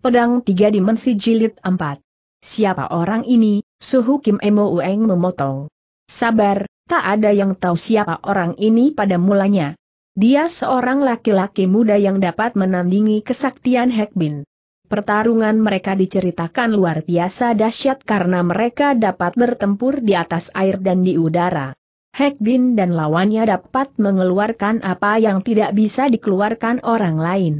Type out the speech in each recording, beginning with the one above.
Pedang Tiga Dimensi Jilid 4. Siapa orang ini? Suhu Kim Emo Ueng memotong. Sabar, tak ada yang tahu siapa orang ini pada mulanya. Dia seorang laki-laki muda yang dapat menandingi kesaktian Hekbin. Pertarungan mereka diceritakan luar biasa dahsyat karena mereka dapat bertempur di atas air dan di udara. Hekbin dan lawannya dapat mengeluarkan apa yang tidak bisa dikeluarkan orang lain.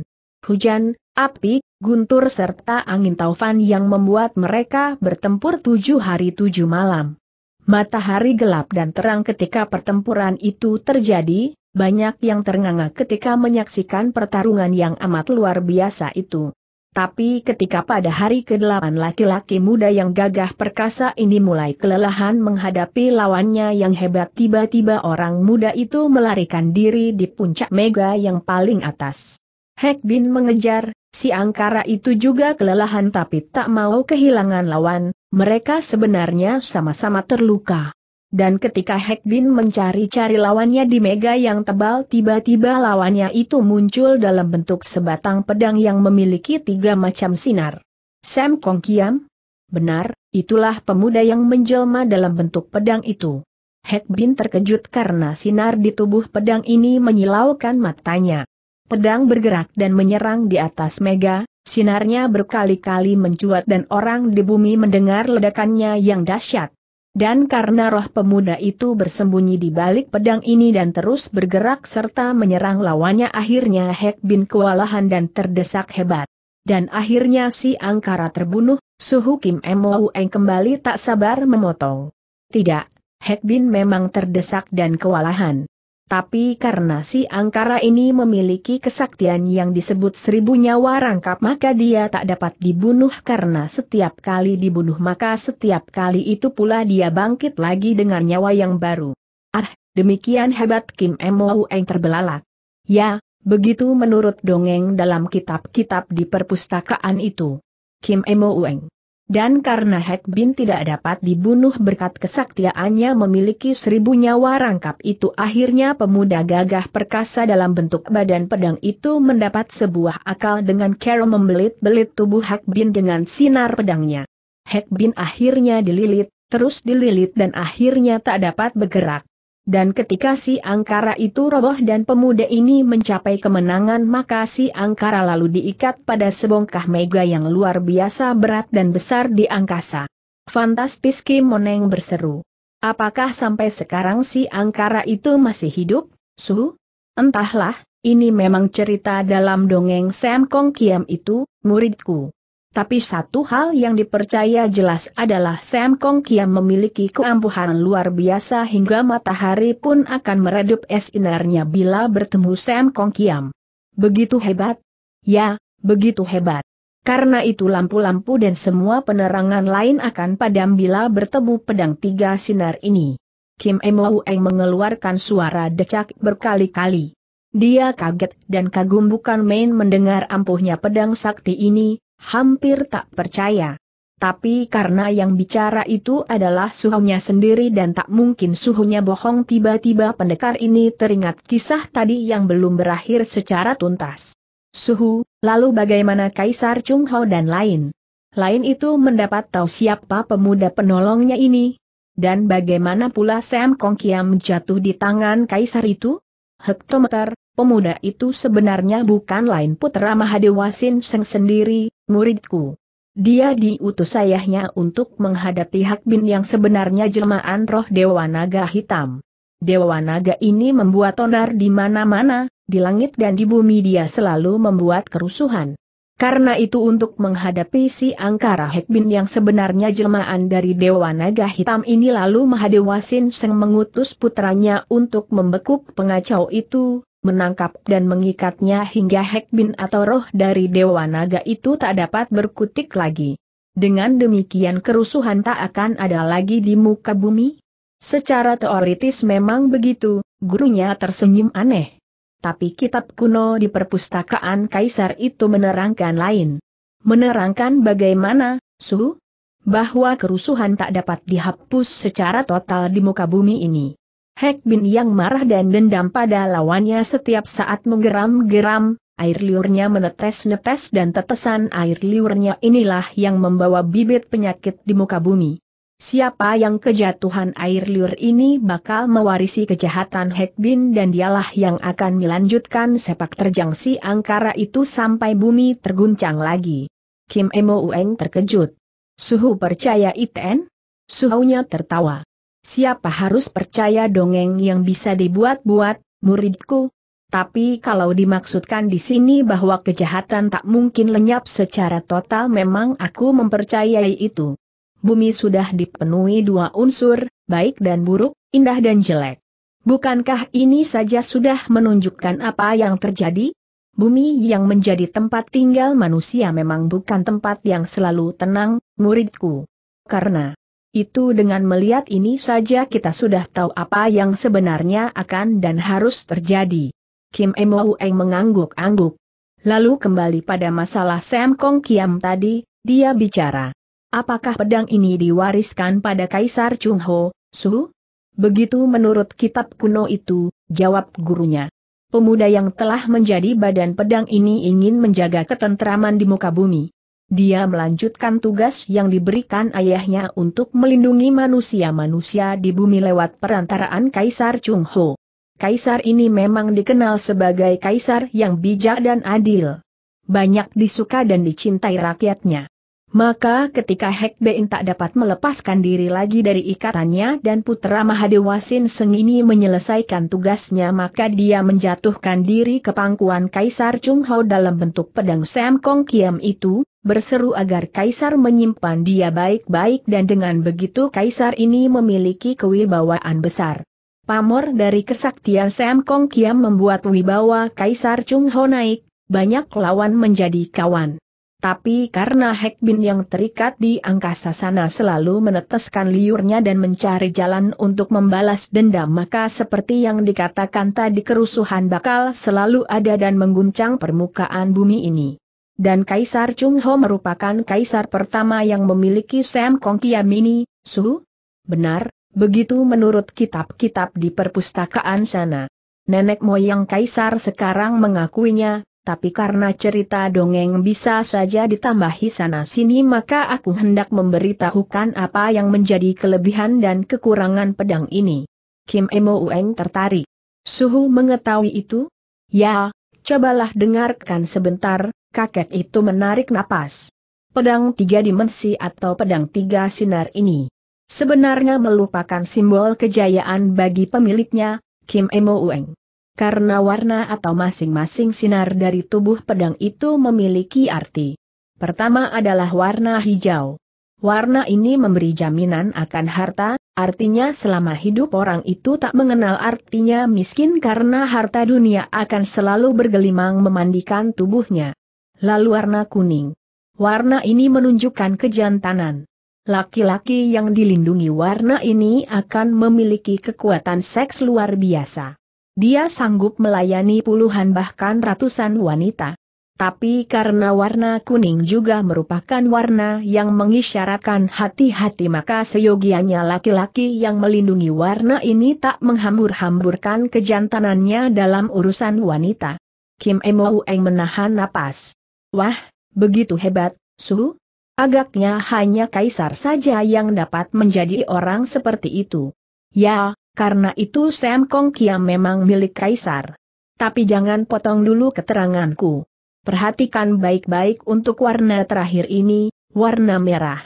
Hujan, api, guntur serta angin taufan yang membuat mereka bertempur tujuh hari tujuh malam. Matahari gelap dan terang ketika pertempuran itu terjadi, banyak yang ternganga ketika menyaksikan pertarungan yang amat luar biasa itu. Tapi ketika pada hari ke-8 laki-laki muda yang gagah perkasa ini mulai kelelahan menghadapi lawannya yang hebat tiba-tiba orang muda itu melarikan diri di puncak mega yang paling atas. Hek Bin mengejar, Si angkara itu juga kelelahan tapi tak mau kehilangan lawan, mereka sebenarnya sama-sama terluka. Dan ketika Hekbin mencari-cari lawannya di mega yang tebal tiba-tiba lawannya itu muncul dalam bentuk sebatang pedang yang memiliki tiga macam sinar. Sam Kong Kiam? Benar, itulah pemuda yang menjelma dalam bentuk pedang itu. Hekbin terkejut karena sinar di tubuh pedang ini menyilaukan matanya. Pedang bergerak dan menyerang di atas mega, sinarnya berkali-kali mencuat dan orang di bumi mendengar ledakannya yang dahsyat. Dan karena roh pemuda itu bersembunyi di balik pedang ini dan terus bergerak serta menyerang lawannya akhirnya Hek Bin kewalahan dan terdesak hebat. Dan akhirnya si Angkara terbunuh, Suhu Kim Eng kembali tak sabar memotong. Tidak, Hek Bin memang terdesak dan kewalahan. Tapi karena si angkara ini memiliki kesaktian yang disebut seribu nyawa rangkap maka dia tak dapat dibunuh karena setiap kali dibunuh maka setiap kali itu pula dia bangkit lagi dengan nyawa yang baru. Ah, demikian hebat Kim Emo yang terbelalak. Ya, begitu menurut dongeng dalam kitab-kitab di perpustakaan itu. Kim Emo Ueng dan karena Hek Bin tidak dapat dibunuh berkat kesaktiaannya memiliki seribu nyawa rangkap itu akhirnya pemuda gagah perkasa dalam bentuk badan pedang itu mendapat sebuah akal dengan cara membelit-belit tubuh Hek Bin dengan sinar pedangnya. Hek Bin akhirnya dililit, terus dililit dan akhirnya tak dapat bergerak. Dan ketika si angkara itu roboh dan pemuda ini mencapai kemenangan maka si angkara lalu diikat pada sebongkah mega yang luar biasa berat dan besar di angkasa. Fantastis Kim Moneng berseru. Apakah sampai sekarang si angkara itu masih hidup, Su? Entahlah, ini memang cerita dalam dongeng Sam Kong Kiam itu, muridku. Tapi satu hal yang dipercaya jelas adalah Sam Kong Kiam memiliki keampuhan luar biasa hingga matahari pun akan meredup es inarnya bila bertemu Sam Kong Kiam. Begitu hebat? Ya, begitu hebat. Karena itu lampu-lampu dan semua penerangan lain akan padam bila bertemu pedang tiga sinar ini. Kim M. Eng mengeluarkan suara decak berkali-kali. Dia kaget dan kagum bukan main mendengar ampuhnya pedang sakti ini, hampir tak percaya. Tapi karena yang bicara itu adalah suhunya sendiri dan tak mungkin suhunya bohong tiba-tiba pendekar ini teringat kisah tadi yang belum berakhir secara tuntas. Suhu, lalu bagaimana Kaisar Chung Ho dan lain? Lain itu mendapat tahu siapa pemuda penolongnya ini? Dan bagaimana pula Sam Kong Kiam jatuh di tangan Kaisar itu? Hektometer, pemuda itu sebenarnya bukan lain putra Mahadewasin Sin Seng sendiri, muridku. Dia diutus ayahnya untuk menghadapi Hakbin yang sebenarnya jelmaan roh Dewa Naga Hitam. Dewa Naga ini membuat onar di mana-mana, di langit dan di bumi dia selalu membuat kerusuhan. Karena itu untuk menghadapi si Angkara Hekbin yang sebenarnya jelmaan dari Dewa Naga Hitam ini lalu Mahadewa Sin Seng mengutus putranya untuk membekuk pengacau itu, menangkap dan mengikatnya hingga Hekbin atau roh dari Dewa Naga itu tak dapat berkutik lagi. Dengan demikian kerusuhan tak akan ada lagi di muka bumi? Secara teoritis memang begitu, gurunya tersenyum aneh. Tapi kitab kuno di perpustakaan kaisar itu menerangkan lain. Menerangkan bagaimana, Su? Bahwa kerusuhan tak dapat dihapus secara total di muka bumi ini. Hek Bin yang marah dan dendam pada lawannya setiap saat menggeram-geram, air liurnya menetes-netes dan tetesan air liurnya inilah yang membawa bibit penyakit di muka bumi. Siapa yang kejatuhan air liur ini bakal mewarisi kejahatan Bin dan dialah yang akan melanjutkan sepak terjang si angkara itu sampai bumi terguncang lagi. Kim Emo Ueng terkejut. Suhu percaya Iten? Suhunya tertawa. Siapa harus percaya dongeng yang bisa dibuat-buat, muridku? Tapi kalau dimaksudkan di sini bahwa kejahatan tak mungkin lenyap secara total memang aku mempercayai itu. Bumi sudah dipenuhi dua unsur, baik dan buruk, indah dan jelek. Bukankah ini saja sudah menunjukkan apa yang terjadi? Bumi yang menjadi tempat tinggal manusia memang bukan tempat yang selalu tenang, muridku. Karena itu dengan melihat ini saja kita sudah tahu apa yang sebenarnya akan dan harus terjadi. Kim Emo Eng mengangguk-angguk. Lalu kembali pada masalah Sam Kong Kiam tadi, dia bicara. Apakah pedang ini diwariskan pada Kaisar Chung Ho, Su? Begitu menurut kitab kuno itu, jawab gurunya. Pemuda yang telah menjadi badan pedang ini ingin menjaga ketentraman di muka bumi. Dia melanjutkan tugas yang diberikan ayahnya untuk melindungi manusia-manusia di bumi lewat perantaraan Kaisar Chung Ho. Kaisar ini memang dikenal sebagai kaisar yang bijak dan adil. Banyak disuka dan dicintai rakyatnya. Maka ketika Hek Bein tak dapat melepaskan diri lagi dari ikatannya dan putra Mahadewasin Sin Seng ini menyelesaikan tugasnya maka dia menjatuhkan diri ke pangkuan Kaisar Chung Ho dalam bentuk pedang Sam Kong Kiam itu, berseru agar Kaisar menyimpan dia baik-baik dan dengan begitu Kaisar ini memiliki kewibawaan besar. Pamor dari kesaktian Sam Kong Kiam membuat wibawa Kaisar Chung Ho naik, banyak lawan menjadi kawan. Tapi karena Hek Bin yang terikat di angkasa sana selalu meneteskan liurnya dan mencari jalan untuk membalas dendam maka seperti yang dikatakan tadi kerusuhan bakal selalu ada dan mengguncang permukaan bumi ini dan Kaisar Chung Ho merupakan kaisar pertama yang memiliki Sam Kong Kiam ini, Su? Benar, begitu menurut kitab-kitab di perpustakaan sana. Nenek moyang kaisar sekarang mengakuinya, tapi karena cerita dongeng bisa saja ditambahi sana-sini maka aku hendak memberitahukan apa yang menjadi kelebihan dan kekurangan pedang ini. Kim Emo Ueng tertarik. Suhu mengetahui itu? Ya, cobalah dengarkan sebentar, kakek itu menarik napas. Pedang tiga dimensi atau pedang tiga sinar ini sebenarnya melupakan simbol kejayaan bagi pemiliknya, Kim Emo Ueng. Karena warna atau masing-masing sinar dari tubuh pedang itu memiliki arti. Pertama adalah warna hijau. Warna ini memberi jaminan akan harta, artinya selama hidup orang itu tak mengenal artinya miskin karena harta dunia akan selalu bergelimang memandikan tubuhnya lalu warna kuning. Warna ini menunjukkan kejantanan. Laki-laki yang dilindungi warna ini akan memiliki kekuatan seks luar biasa. Dia sanggup melayani puluhan bahkan ratusan wanita. Tapi karena warna kuning juga merupakan warna yang mengisyaratkan hati-hati maka seyogianya laki-laki yang melindungi warna ini tak menghambur-hamburkan kejantanannya dalam urusan wanita. Kim Emo Eng menahan napas. Wah, begitu hebat, Su. Agaknya hanya kaisar saja yang dapat menjadi orang seperti itu. Ya, karena itu Sam Kong Kia memang milik kaisar. Tapi jangan potong dulu keteranganku. Perhatikan baik-baik untuk warna terakhir ini, warna merah.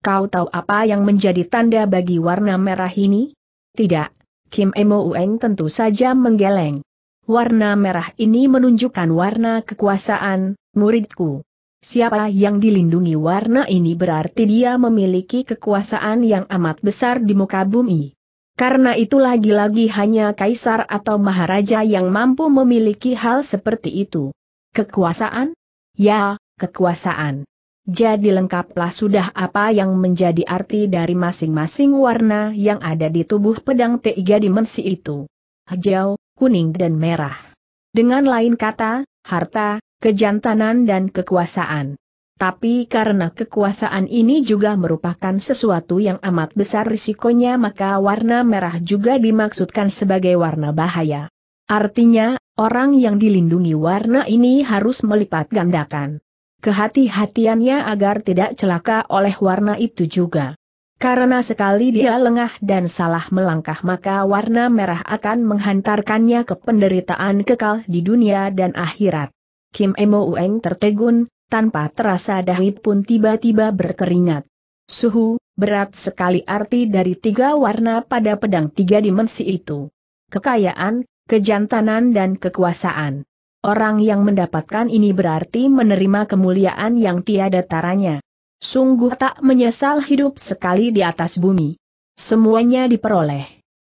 Kau tahu apa yang menjadi tanda bagi warna merah ini? Tidak, Kim Emo Ueng tentu saja menggeleng. Warna merah ini menunjukkan warna kekuasaan, muridku. Siapa yang dilindungi warna ini berarti dia memiliki kekuasaan yang amat besar di muka bumi. Karena itu lagi-lagi hanya kaisar atau maharaja yang mampu memiliki hal seperti itu. Kekuasaan? Ya, kekuasaan. Jadi lengkaplah sudah apa yang menjadi arti dari masing-masing warna yang ada di tubuh pedang tiga dimensi itu. Hijau, kuning dan merah. Dengan lain kata, harta, kejantanan dan kekuasaan. Tapi karena kekuasaan ini juga merupakan sesuatu yang amat besar risikonya maka warna merah juga dimaksudkan sebagai warna bahaya. Artinya, orang yang dilindungi warna ini harus melipat gandakan. Kehati-hatiannya agar tidak celaka oleh warna itu juga. Karena sekali dia lengah dan salah melangkah maka warna merah akan menghantarkannya ke penderitaan kekal di dunia dan akhirat. Kim Emo Ueng tertegun, tanpa terasa dahi pun tiba-tiba berkeringat. Suhu, berat sekali arti dari tiga warna pada pedang tiga dimensi itu. Kekayaan, kejantanan dan kekuasaan. Orang yang mendapatkan ini berarti menerima kemuliaan yang tiada taranya. Sungguh tak menyesal hidup sekali di atas bumi. Semuanya diperoleh.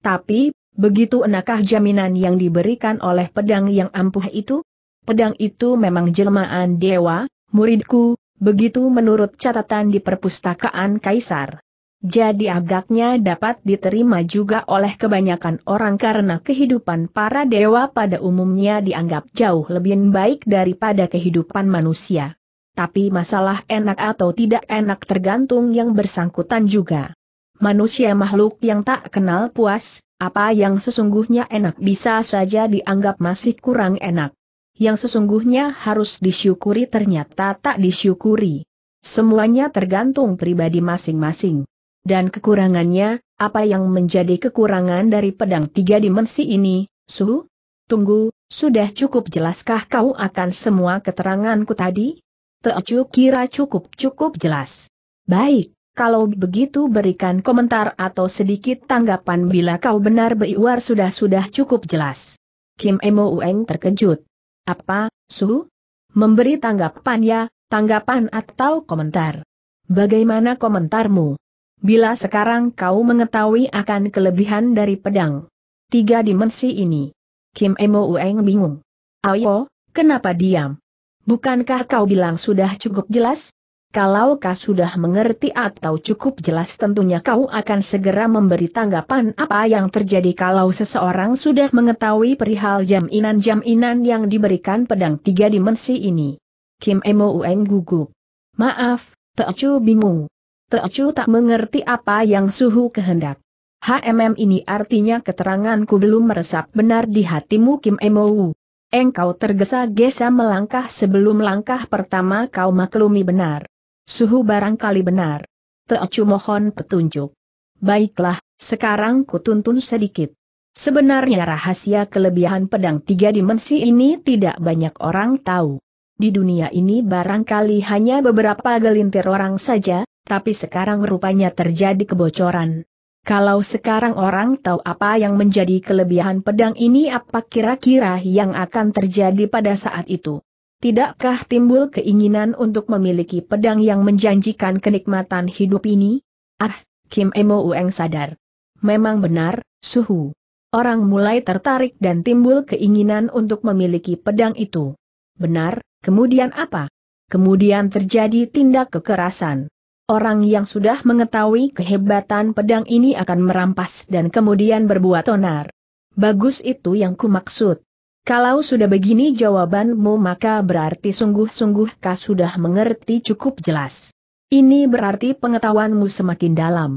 Tapi, begitu enakah jaminan yang diberikan oleh pedang yang ampuh itu? pedang itu memang jelmaan dewa, muridku, begitu menurut catatan di perpustakaan Kaisar. Jadi agaknya dapat diterima juga oleh kebanyakan orang karena kehidupan para dewa pada umumnya dianggap jauh lebih baik daripada kehidupan manusia. Tapi masalah enak atau tidak enak tergantung yang bersangkutan juga. Manusia makhluk yang tak kenal puas, apa yang sesungguhnya enak bisa saja dianggap masih kurang enak yang sesungguhnya harus disyukuri ternyata tak disyukuri. Semuanya tergantung pribadi masing-masing. Dan kekurangannya, apa yang menjadi kekurangan dari pedang tiga dimensi ini, Su? Tunggu, sudah cukup jelaskah kau akan semua keteranganku tadi? Teocu kira cukup-cukup jelas. Baik, kalau begitu berikan komentar atau sedikit tanggapan bila kau benar beiwar sudah-sudah cukup jelas. Kim Emo Ueng terkejut. Apa, Su? Memberi tanggapan ya, tanggapan atau komentar. Bagaimana komentarmu? Bila sekarang kau mengetahui akan kelebihan dari pedang. Tiga dimensi ini. Kim Emo Ueng bingung. Ayo, kenapa diam? Bukankah kau bilang sudah cukup jelas? Kalau kau sudah mengerti atau cukup jelas tentunya kau akan segera memberi tanggapan apa yang terjadi kalau seseorang sudah mengetahui perihal jaminan-jaminan yang diberikan pedang tiga dimensi ini. Kim Emo Ueng gugup. Maaf, Teocu bingung. Teocu tak mengerti apa yang suhu kehendak. HMM ini artinya keteranganku belum meresap benar di hatimu Kim Emo Engkau tergesa-gesa melangkah sebelum langkah pertama kau maklumi benar. Suhu barangkali benar. Teocu mohon petunjuk. Baiklah, sekarang kutuntun sedikit. Sebenarnya rahasia kelebihan pedang tiga dimensi ini tidak banyak orang tahu. Di dunia ini barangkali hanya beberapa gelintir orang saja, tapi sekarang rupanya terjadi kebocoran. Kalau sekarang orang tahu apa yang menjadi kelebihan pedang ini apa kira-kira yang akan terjadi pada saat itu. Tidakkah timbul keinginan untuk memiliki pedang yang menjanjikan kenikmatan hidup ini? Ah, Kim Emo Ueng sadar. Memang benar, suhu. Orang mulai tertarik dan timbul keinginan untuk memiliki pedang itu. Benar, kemudian apa? Kemudian terjadi tindak kekerasan. Orang yang sudah mengetahui kehebatan pedang ini akan merampas dan kemudian berbuat onar. Bagus itu yang kumaksud. Kalau sudah begini jawabanmu maka berarti sungguh-sungguh kau sudah mengerti cukup jelas. Ini berarti pengetahuanmu semakin dalam.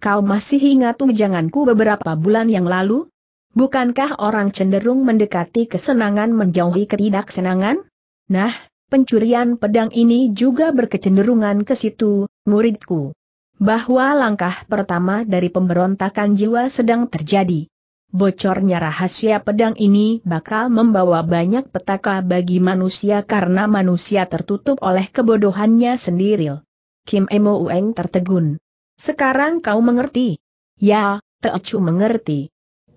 Kau masih ingat ujanganku beberapa bulan yang lalu? Bukankah orang cenderung mendekati kesenangan menjauhi ketidaksenangan? Nah, pencurian pedang ini juga berkecenderungan ke situ, muridku. Bahwa langkah pertama dari pemberontakan jiwa sedang terjadi. Bocornya rahasia pedang ini bakal membawa banyak petaka bagi manusia karena manusia tertutup oleh kebodohannya sendiri. Kim Emo Ueng tertegun. Sekarang kau mengerti? Ya, Teocu mengerti.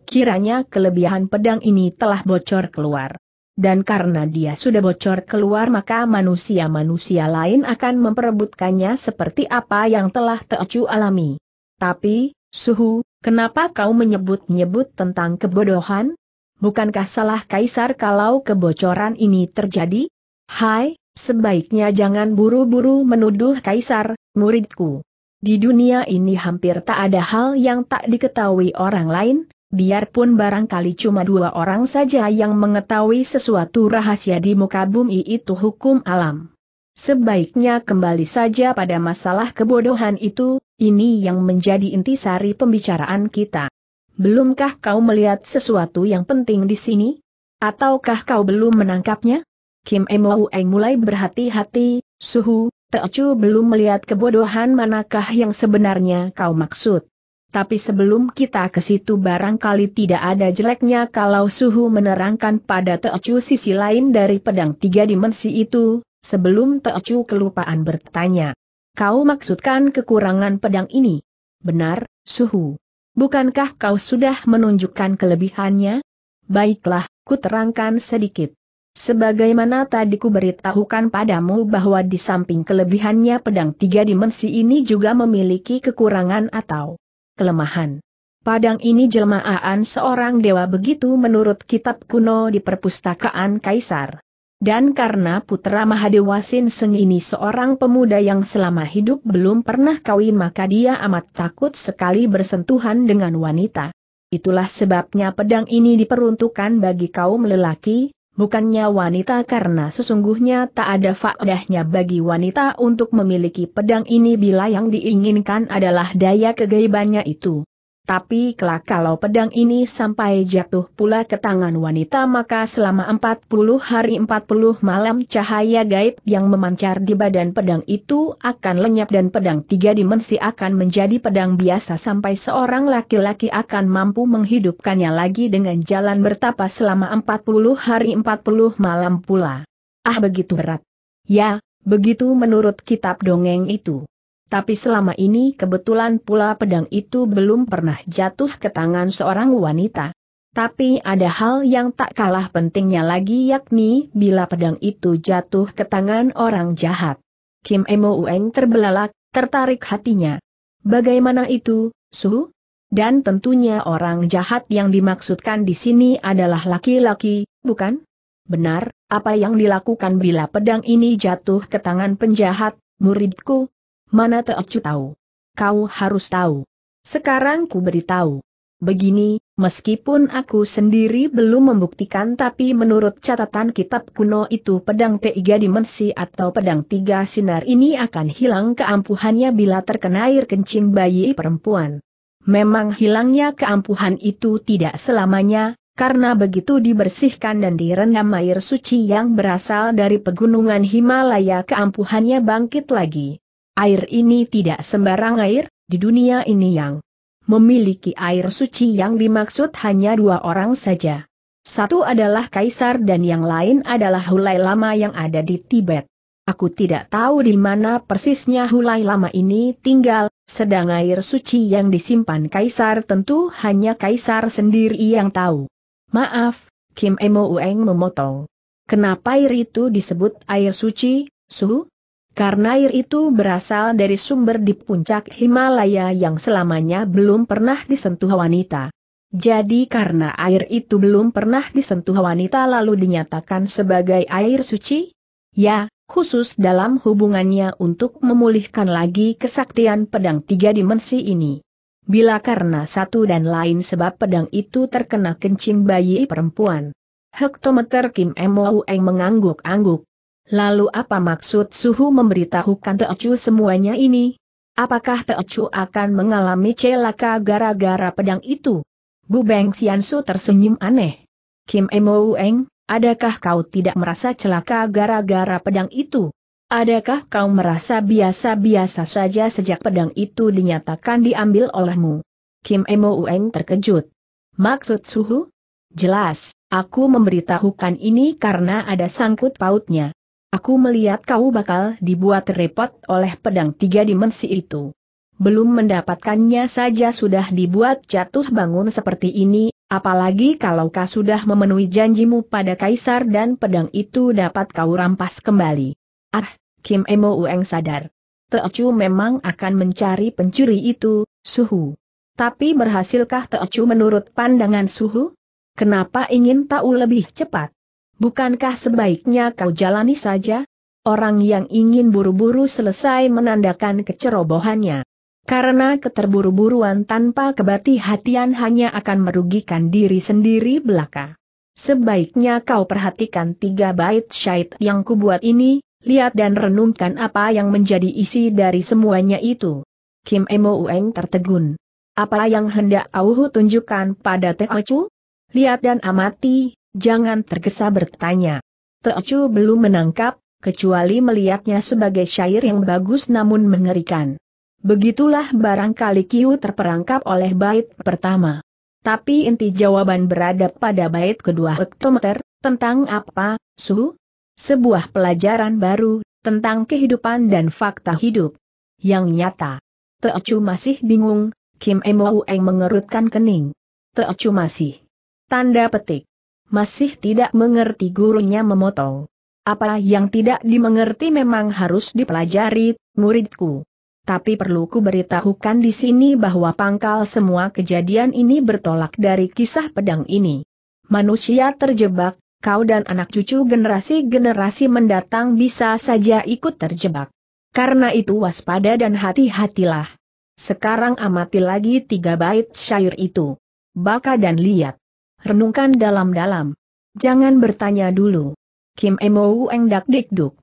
Kiranya kelebihan pedang ini telah bocor keluar. Dan karena dia sudah bocor keluar maka manusia-manusia lain akan memperebutkannya seperti apa yang telah Teocu alami. Tapi, Suhu, Kenapa kau menyebut-nyebut tentang kebodohan? Bukankah salah kaisar kalau kebocoran ini terjadi? Hai, sebaiknya jangan buru-buru menuduh kaisar, muridku. Di dunia ini hampir tak ada hal yang tak diketahui orang lain, biarpun barangkali cuma dua orang saja yang mengetahui sesuatu rahasia di muka bumi itu hukum alam. Sebaiknya kembali saja pada masalah kebodohan itu, ini yang menjadi intisari pembicaraan kita. Belumkah kau melihat sesuatu yang penting di sini? Ataukah kau belum menangkapnya? Kim Eng mulai berhati-hati, Suhu, Teocu belum melihat kebodohan manakah yang sebenarnya kau maksud. Tapi sebelum kita ke situ barangkali tidak ada jeleknya kalau Suhu menerangkan pada Teocu sisi lain dari pedang tiga dimensi itu, sebelum Teocu kelupaan bertanya. Kau maksudkan kekurangan pedang ini? Benar, Suhu. Bukankah kau sudah menunjukkan kelebihannya? Baiklah, ku terangkan sedikit. Sebagaimana tadi ku beritahukan padamu bahwa di samping kelebihannya pedang tiga dimensi ini juga memiliki kekurangan atau kelemahan. Padang ini jelmaan seorang dewa begitu menurut kitab kuno di perpustakaan Kaisar. Dan karena putra Mahadewasin Sin Seng ini seorang pemuda yang selama hidup belum pernah kawin maka dia amat takut sekali bersentuhan dengan wanita. Itulah sebabnya pedang ini diperuntukkan bagi kaum lelaki, bukannya wanita karena sesungguhnya tak ada faedahnya bagi wanita untuk memiliki pedang ini bila yang diinginkan adalah daya kegaibannya itu. Tapi kelak kalau pedang ini sampai jatuh pula ke tangan wanita maka selama 40 hari 40 malam cahaya gaib yang memancar di badan pedang itu akan lenyap dan pedang tiga dimensi akan menjadi pedang biasa sampai seorang laki-laki akan mampu menghidupkannya lagi dengan jalan bertapa selama 40 hari 40 malam pula. Ah begitu berat. Ya, begitu menurut kitab dongeng itu. Tapi selama ini kebetulan pula pedang itu belum pernah jatuh ke tangan seorang wanita. Tapi ada hal yang tak kalah pentingnya lagi yakni bila pedang itu jatuh ke tangan orang jahat. Kim Emo Ueng terbelalak, tertarik hatinya. Bagaimana itu, Su? Dan tentunya orang jahat yang dimaksudkan di sini adalah laki-laki, bukan? Benar, apa yang dilakukan bila pedang ini jatuh ke tangan penjahat, muridku, Mana Teocu tahu? Kau harus tahu. Sekarang ku beritahu. Begini, meskipun aku sendiri belum membuktikan tapi menurut catatan kitab kuno itu pedang tiga dimensi atau pedang tiga sinar ini akan hilang keampuhannya bila terkena air kencing bayi perempuan. Memang hilangnya keampuhan itu tidak selamanya, karena begitu dibersihkan dan direndam air suci yang berasal dari pegunungan Himalaya keampuhannya bangkit lagi. Air ini tidak sembarang air, di dunia ini yang memiliki air suci yang dimaksud hanya dua orang saja. Satu adalah kaisar dan yang lain adalah hulai lama yang ada di Tibet. Aku tidak tahu di mana persisnya hulai lama ini tinggal, sedang air suci yang disimpan kaisar tentu hanya kaisar sendiri yang tahu. Maaf, Kim Emo Ueng memotong. Kenapa air itu disebut air suci, Su? Karena air itu berasal dari sumber di puncak Himalaya yang selamanya belum pernah disentuh wanita. Jadi karena air itu belum pernah disentuh wanita lalu dinyatakan sebagai air suci? Ya, khusus dalam hubungannya untuk memulihkan lagi kesaktian pedang tiga dimensi ini. Bila karena satu dan lain sebab pedang itu terkena kencing bayi perempuan. Hektometer Kim Emoeng mengangguk-angguk. Lalu apa maksud Suhu memberitahukan Teocu semuanya ini? Apakah Teocu akan mengalami celaka gara-gara pedang itu? Bu Beng Xiansu tersenyum aneh. Kim Emo Eng, adakah kau tidak merasa celaka gara-gara pedang itu? Adakah kau merasa biasa-biasa saja sejak pedang itu dinyatakan diambil olehmu? Kim Emo Eng terkejut. Maksud Suhu? Jelas, aku memberitahukan ini karena ada sangkut pautnya. Aku melihat kau bakal dibuat repot oleh pedang tiga dimensi itu. Belum mendapatkannya saja sudah dibuat jatuh bangun seperti ini, apalagi kalau kau sudah memenuhi janjimu pada kaisar dan pedang itu dapat kau rampas kembali. Ah, Kim Emo Ueng sadar. Teocu memang akan mencari pencuri itu, Suhu. Tapi berhasilkah Teocu menurut pandangan Suhu? Kenapa ingin tahu lebih cepat? Bukankah sebaiknya kau jalani saja? Orang yang ingin buru-buru selesai menandakan kecerobohannya. Karena keterburu-buruan tanpa kebati-hatian hanya akan merugikan diri sendiri belaka. Sebaiknya kau perhatikan tiga bait syait yang kubuat ini, lihat dan renungkan apa yang menjadi isi dari semuanya itu. Kim Emo Ueng tertegun. Apa yang hendak Auhu tunjukkan pada Ocu? Lihat dan amati, Jangan tergesa bertanya. Teocu belum menangkap, kecuali melihatnya sebagai syair yang bagus namun mengerikan. Begitulah barangkali Kiu terperangkap oleh bait pertama. Tapi inti jawaban berada pada bait kedua hektometer, tentang apa, Su. Sebuah pelajaran baru, tentang kehidupan dan fakta hidup. Yang nyata. Teocu masih bingung, Kim Emo Eng mengerutkan kening. Teocu masih. Tanda petik masih tidak mengerti gurunya memotong. Apa yang tidak dimengerti memang harus dipelajari, muridku. Tapi perlu ku beritahukan di sini bahwa pangkal semua kejadian ini bertolak dari kisah pedang ini. Manusia terjebak, kau dan anak cucu generasi-generasi mendatang bisa saja ikut terjebak. Karena itu waspada dan hati-hatilah. Sekarang amati lagi tiga bait syair itu. Baka dan lihat renungkan dalam-dalam. Jangan bertanya dulu. Kim Emou Eng dak dikduk.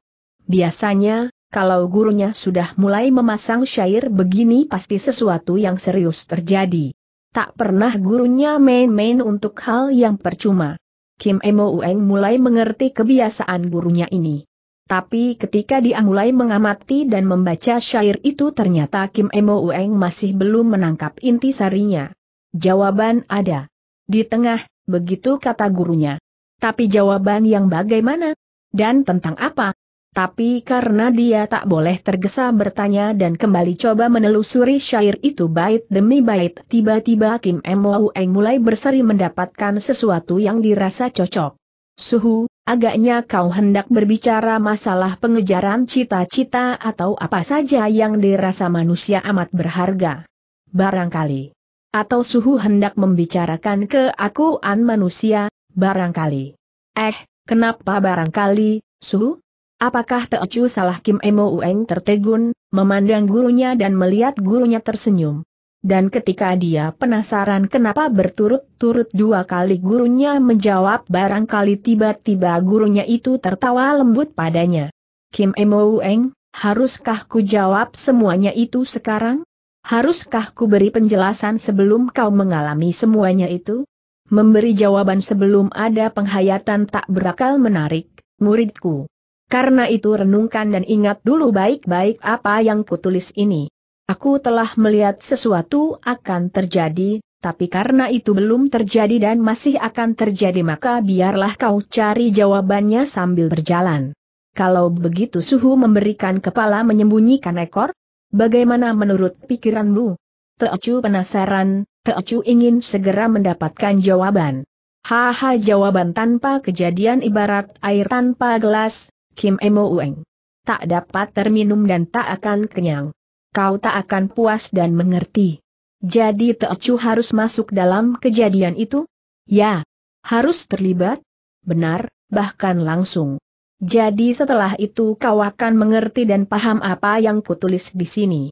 Biasanya, kalau gurunya sudah mulai memasang syair begini pasti sesuatu yang serius terjadi. Tak pernah gurunya main-main untuk hal yang percuma. Kim Emou Eng mulai mengerti kebiasaan gurunya ini. Tapi ketika dia mulai mengamati dan membaca syair itu ternyata Kim Emo Eng masih belum menangkap inti sarinya. Jawaban ada. Di tengah, begitu kata gurunya. Tapi jawaban yang bagaimana? Dan tentang apa? Tapi karena dia tak boleh tergesa bertanya dan kembali coba menelusuri syair itu bait demi bait, tiba-tiba Kim Mou Eng mulai berseri mendapatkan sesuatu yang dirasa cocok. Suhu, agaknya kau hendak berbicara masalah pengejaran cita-cita atau apa saja yang dirasa manusia amat berharga. Barangkali. Atau suhu hendak membicarakan ke an manusia, barangkali. Eh, kenapa barangkali, suhu? Apakah Teocu salah Kim Emo Ueng tertegun, memandang gurunya dan melihat gurunya tersenyum. Dan ketika dia penasaran kenapa berturut-turut dua kali gurunya menjawab barangkali tiba-tiba gurunya itu tertawa lembut padanya. Kim Emo Ueng, haruskah ku jawab semuanya itu sekarang? Haruskah ku beri penjelasan sebelum kau mengalami semuanya itu? Memberi jawaban sebelum ada penghayatan tak berakal menarik, muridku. Karena itu renungkan dan ingat dulu baik-baik apa yang kutulis ini. Aku telah melihat sesuatu akan terjadi, tapi karena itu belum terjadi dan masih akan terjadi maka biarlah kau cari jawabannya sambil berjalan. Kalau begitu suhu memberikan kepala menyembunyikan ekor, Bagaimana menurut pikiranmu? Teocu penasaran, Teocu ingin segera mendapatkan jawaban. Haha jawaban tanpa kejadian ibarat air tanpa gelas, Kim Emo Ueng. Tak dapat terminum dan tak akan kenyang. Kau tak akan puas dan mengerti. Jadi Teocu harus masuk dalam kejadian itu? Ya. Harus terlibat? Benar, bahkan langsung. Jadi setelah itu kau akan mengerti dan paham apa yang kutulis di sini.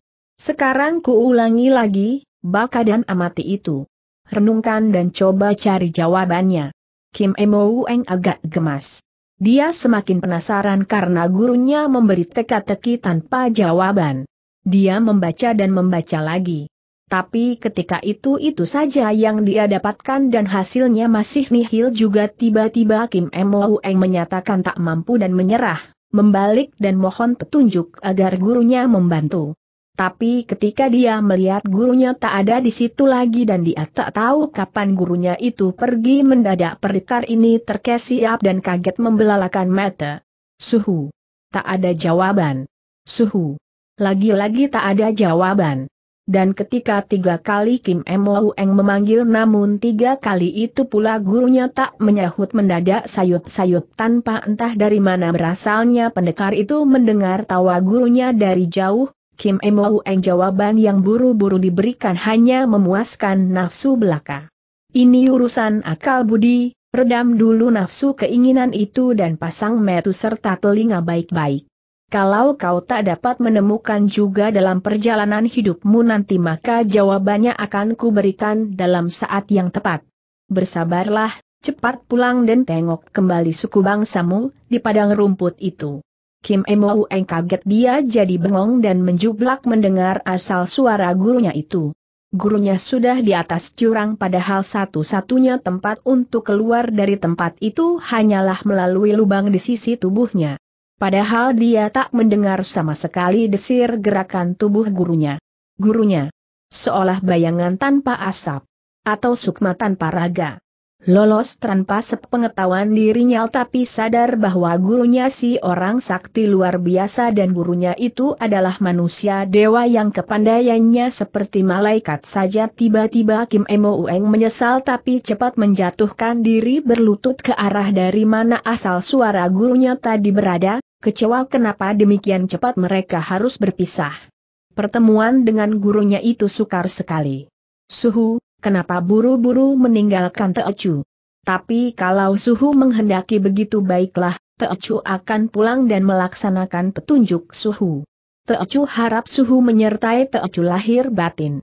Sekarang ku ulangi lagi, baka dan amati itu. Renungkan dan coba cari jawabannya. Kim Emo Eng agak gemas. Dia semakin penasaran karena gurunya memberi teka-teki tanpa jawaban. Dia membaca dan membaca lagi. Tapi ketika itu itu saja yang dia dapatkan dan hasilnya masih nihil juga tiba-tiba Kim Mo Eng menyatakan tak mampu dan menyerah, membalik dan mohon petunjuk agar gurunya membantu. Tapi ketika dia melihat gurunya tak ada di situ lagi dan dia tak tahu kapan gurunya itu pergi mendadak perikar ini terkesiap dan kaget membelalakan mata. Suhu. Tak ada jawaban. Suhu. Lagi-lagi tak ada jawaban dan ketika tiga kali Kim Mo Eng memanggil namun tiga kali itu pula gurunya tak menyahut mendadak Sayut-sayut tanpa entah dari mana berasalnya pendekar itu mendengar tawa gurunya dari jauh, Kim Mo Eng jawaban yang buru-buru diberikan hanya memuaskan nafsu belaka. Ini urusan akal budi, redam dulu nafsu keinginan itu dan pasang metu serta telinga baik-baik. Kalau kau tak dapat menemukan juga dalam perjalanan hidupmu nanti maka jawabannya akan kuberikan dalam saat yang tepat. Bersabarlah, cepat pulang dan tengok kembali suku bangsamu, di padang rumput itu. Kim Eng kaget dia jadi bengong dan menjublak mendengar asal suara gurunya itu. Gurunya sudah di atas jurang padahal satu-satunya tempat untuk keluar dari tempat itu hanyalah melalui lubang di sisi tubuhnya. Padahal dia tak mendengar sama sekali desir gerakan tubuh gurunya. Gurunya. Seolah bayangan tanpa asap. Atau sukma tanpa raga. Lolos tanpa sepengetahuan dirinya tapi sadar bahwa gurunya si orang sakti luar biasa dan gurunya itu adalah manusia dewa yang kepandaiannya seperti malaikat saja tiba-tiba Kim Emo Ueng menyesal tapi cepat menjatuhkan diri berlutut ke arah dari mana asal suara gurunya tadi berada, kecewa kenapa demikian cepat mereka harus berpisah. Pertemuan dengan gurunya itu sukar sekali. Suhu, kenapa buru-buru meninggalkan Teocu? Tapi kalau Suhu menghendaki begitu baiklah, Teocu akan pulang dan melaksanakan petunjuk Suhu. Teocu harap Suhu menyertai Teocu lahir batin.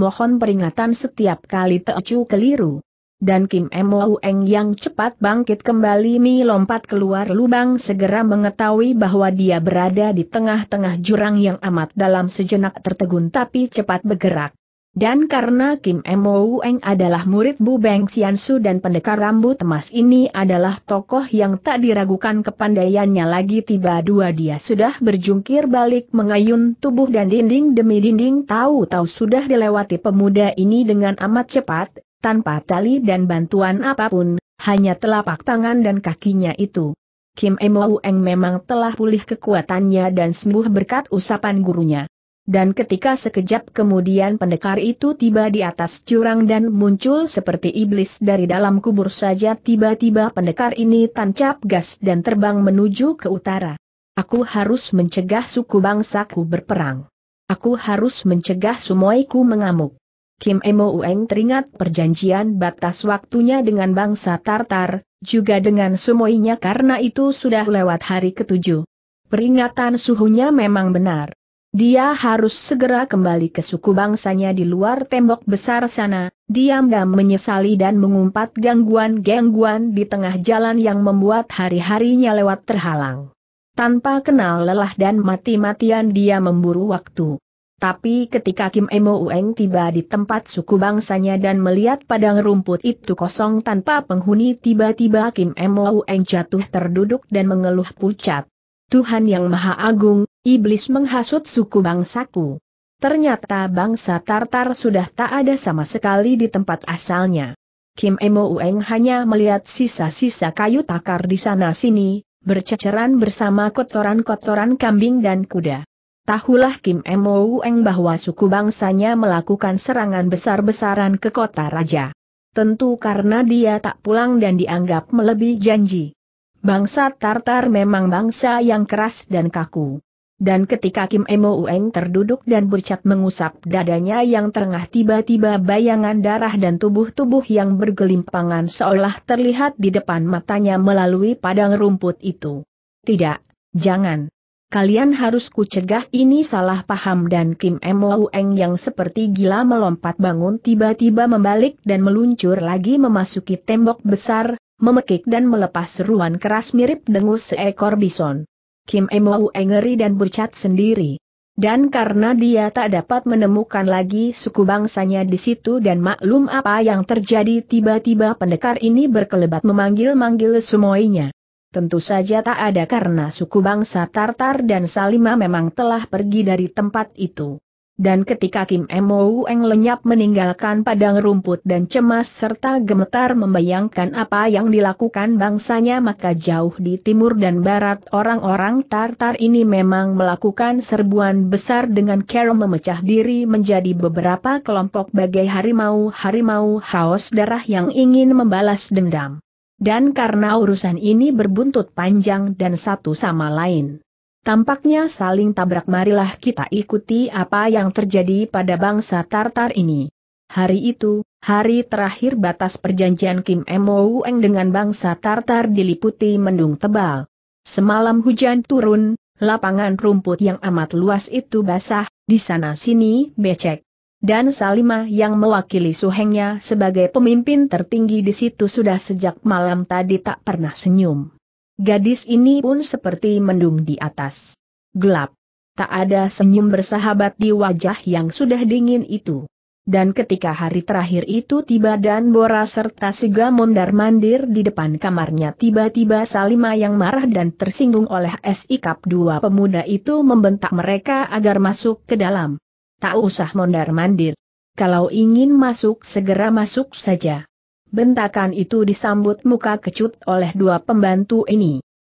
Mohon peringatan setiap kali Teocu keliru dan Kim Mo Eng yang cepat bangkit kembali Mi lompat keluar lubang segera mengetahui bahwa dia berada di tengah-tengah jurang yang amat dalam sejenak tertegun tapi cepat bergerak. Dan karena Kim Mo Eng adalah murid Bu Beng Xiansu dan pendekar rambut emas ini adalah tokoh yang tak diragukan kepandaiannya lagi tiba dua dia sudah berjungkir balik mengayun tubuh dan dinding demi dinding tahu-tahu sudah dilewati pemuda ini dengan amat cepat, tanpa tali dan bantuan apapun, hanya telapak tangan dan kakinya itu. Kim Eng memang telah pulih kekuatannya dan sembuh berkat usapan gurunya. Dan ketika sekejap kemudian pendekar itu tiba di atas curang dan muncul seperti iblis dari dalam kubur saja tiba-tiba pendekar ini tancap gas dan terbang menuju ke utara. Aku harus mencegah suku bangsaku berperang. Aku harus mencegah sumoiku mengamuk. Kim Emo Ueng teringat perjanjian batas waktunya dengan bangsa Tartar, juga dengan semuinya. karena itu sudah lewat hari ketujuh. Peringatan suhunya memang benar. Dia harus segera kembali ke suku bangsanya di luar tembok besar sana, diam-diam menyesali dan mengumpat gangguan-gangguan di tengah jalan yang membuat hari-harinya lewat terhalang. Tanpa kenal lelah dan mati-matian dia memburu waktu. Tapi ketika Kim Emo Ueng tiba di tempat suku bangsanya dan melihat padang rumput itu kosong tanpa penghuni tiba-tiba Kim Emo Ueng jatuh terduduk dan mengeluh pucat. Tuhan Yang Maha Agung, Iblis menghasut suku bangsaku. Ternyata bangsa Tartar sudah tak ada sama sekali di tempat asalnya. Kim Emo Ueng hanya melihat sisa-sisa kayu takar di sana-sini, berceceran bersama kotoran-kotoran kambing dan kuda. Tahulah Kim Mo Eng bahwa suku bangsanya melakukan serangan besar-besaran ke kota raja. Tentu karena dia tak pulang dan dianggap melebihi janji. Bangsa Tartar memang bangsa yang keras dan kaku. Dan ketika Kim Mo Eng terduduk dan bercat mengusap dadanya yang tengah tiba-tiba bayangan darah dan tubuh-tubuh yang bergelimpangan seolah terlihat di depan matanya melalui padang rumput itu. Tidak, jangan kalian harus kucegah ini salah paham dan Kim Mo Eng yang seperti gila melompat bangun tiba-tiba membalik dan meluncur lagi memasuki tembok besar, memekik dan melepas seruan keras mirip dengus seekor bison. Kim Mo Eng ngeri dan bercat sendiri. Dan karena dia tak dapat menemukan lagi suku bangsanya di situ dan maklum apa yang terjadi tiba-tiba pendekar ini berkelebat memanggil-manggil semuanya. Tentu saja tak ada karena suku bangsa Tartar dan Salima memang telah pergi dari tempat itu. Dan ketika Kim Mo Eng lenyap meninggalkan padang rumput dan cemas serta gemetar membayangkan apa yang dilakukan bangsanya maka jauh di timur dan barat orang-orang Tartar ini memang melakukan serbuan besar dengan Carol memecah diri menjadi beberapa kelompok bagai harimau-harimau haus darah yang ingin membalas dendam. Dan karena urusan ini berbuntut panjang dan satu sama lain. Tampaknya saling tabrak marilah kita ikuti apa yang terjadi pada bangsa Tartar ini. Hari itu, hari terakhir batas perjanjian Kim Mo dengan bangsa Tartar diliputi mendung tebal. Semalam hujan turun, lapangan rumput yang amat luas itu basah, di sana sini becek. Dan Salima yang mewakili suhengnya sebagai pemimpin tertinggi di situ sudah sejak malam tadi tak pernah senyum. Gadis ini pun seperti mendung di atas. Gelap. Tak ada senyum bersahabat di wajah yang sudah dingin itu. Dan ketika hari terakhir itu tiba dan Bora serta Siga mondar mandir di depan kamarnya tiba-tiba Salima yang marah dan tersinggung oleh sikap dua pemuda itu membentak mereka agar masuk ke dalam tak usah mondar-mandir. Kalau ingin masuk segera masuk saja. Bentakan itu disambut muka kecut oleh dua pembantu ini.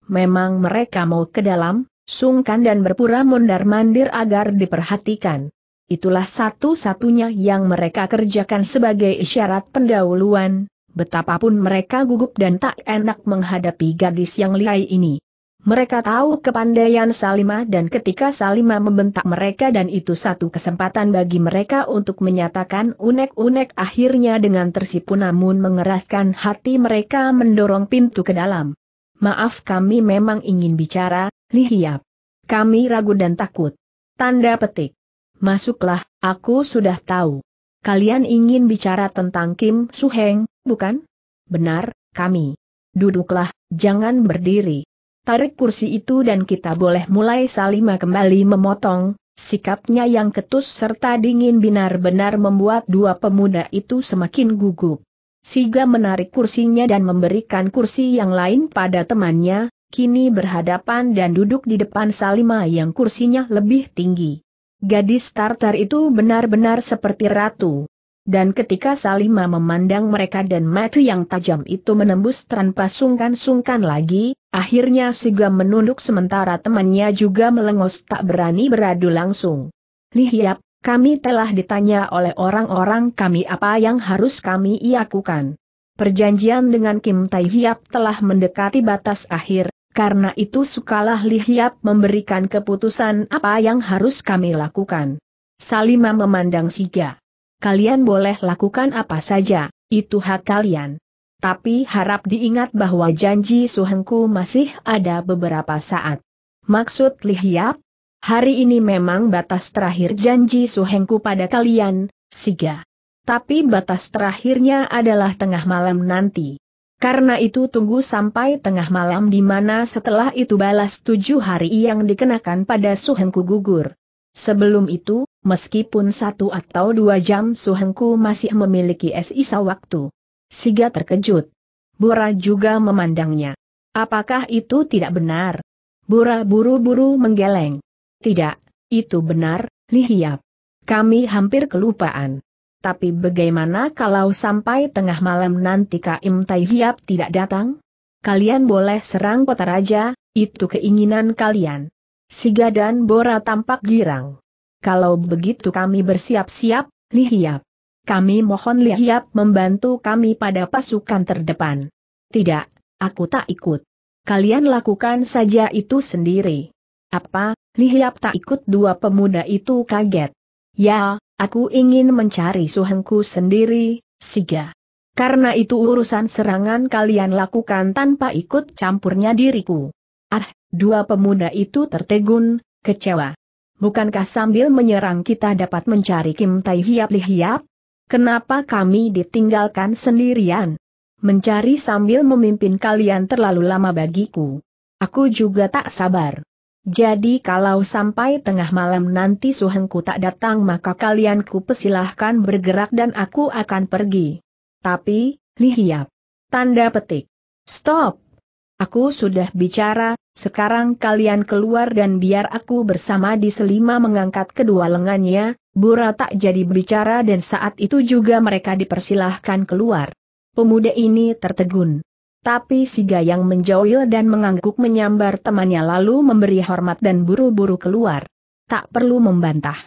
Memang mereka mau ke dalam, sungkan dan berpura mondar-mandir agar diperhatikan. Itulah satu-satunya yang mereka kerjakan sebagai isyarat pendahuluan, betapapun mereka gugup dan tak enak menghadapi gadis yang lihai ini. Mereka tahu kepandaian Salima dan ketika Salima membentak mereka dan itu satu kesempatan bagi mereka untuk menyatakan unek-unek akhirnya dengan tersipu namun mengeraskan hati mereka mendorong pintu ke dalam. Maaf kami memang ingin bicara, Lihiap. Kami ragu dan takut. Tanda petik. Masuklah, aku sudah tahu. Kalian ingin bicara tentang Kim Suheng, bukan? Benar, kami. Duduklah, jangan berdiri tarik kursi itu dan kita boleh mulai Salima kembali memotong, sikapnya yang ketus serta dingin benar-benar membuat dua pemuda itu semakin gugup. Siga menarik kursinya dan memberikan kursi yang lain pada temannya, kini berhadapan dan duduk di depan Salima yang kursinya lebih tinggi. Gadis Tartar itu benar-benar seperti ratu. Dan ketika Salima memandang mereka dan mata yang tajam itu menembus tanpa sungkan-sungkan lagi, Akhirnya Siga menunduk sementara temannya juga melengos tak berani beradu langsung. Lihiap, kami telah ditanya oleh orang-orang kami apa yang harus kami lakukan. Perjanjian dengan Kim Tai Hiap telah mendekati batas akhir, karena itu sukalah Lihiap memberikan keputusan apa yang harus kami lakukan. Salima memandang Siga. Kalian boleh lakukan apa saja, itu hak kalian. Tapi harap diingat bahwa janji Suhengku masih ada beberapa saat. Maksud Lihiap? Hari ini memang batas terakhir janji Suhengku pada kalian, Siga. Tapi batas terakhirnya adalah tengah malam nanti. Karena itu tunggu sampai tengah malam di mana setelah itu balas tujuh hari yang dikenakan pada Suhengku gugur. Sebelum itu, meskipun satu atau dua jam Suhengku masih memiliki sisa waktu. Siga terkejut. Bora juga memandangnya. Apakah itu tidak benar? Bora buru-buru menggeleng. Tidak, itu benar, Lihiap. Kami hampir kelupaan. Tapi bagaimana kalau sampai tengah malam nanti Kaim Tai Hiap tidak datang? Kalian boleh serang kota raja, itu keinginan kalian. Siga dan Bora tampak girang. Kalau begitu kami bersiap-siap, Lihiap. Kami mohon Lihiap membantu kami pada pasukan terdepan. Tidak, aku tak ikut. Kalian lakukan saja itu sendiri. Apa, Lihiap tak ikut dua pemuda itu kaget. Ya, aku ingin mencari suhengku sendiri, Siga. Karena itu urusan serangan kalian lakukan tanpa ikut campurnya diriku. Ah, dua pemuda itu tertegun, kecewa. Bukankah sambil menyerang kita dapat mencari Kim Tai Hiap Lihiap? Kenapa kami ditinggalkan sendirian? Mencari sambil memimpin kalian terlalu lama bagiku. Aku juga tak sabar. Jadi kalau sampai tengah malam nanti suhengku tak datang maka kalian ku persilahkan bergerak dan aku akan pergi. Tapi, lihiap. Tanda petik. Stop. Aku sudah bicara, sekarang kalian keluar dan biar aku bersama di selima mengangkat kedua lengannya, Bura tak jadi berbicara dan saat itu juga mereka dipersilahkan keluar. Pemuda ini tertegun. Tapi si Gayang menjauhil dan mengangguk menyambar temannya lalu memberi hormat dan buru-buru keluar. Tak perlu membantah.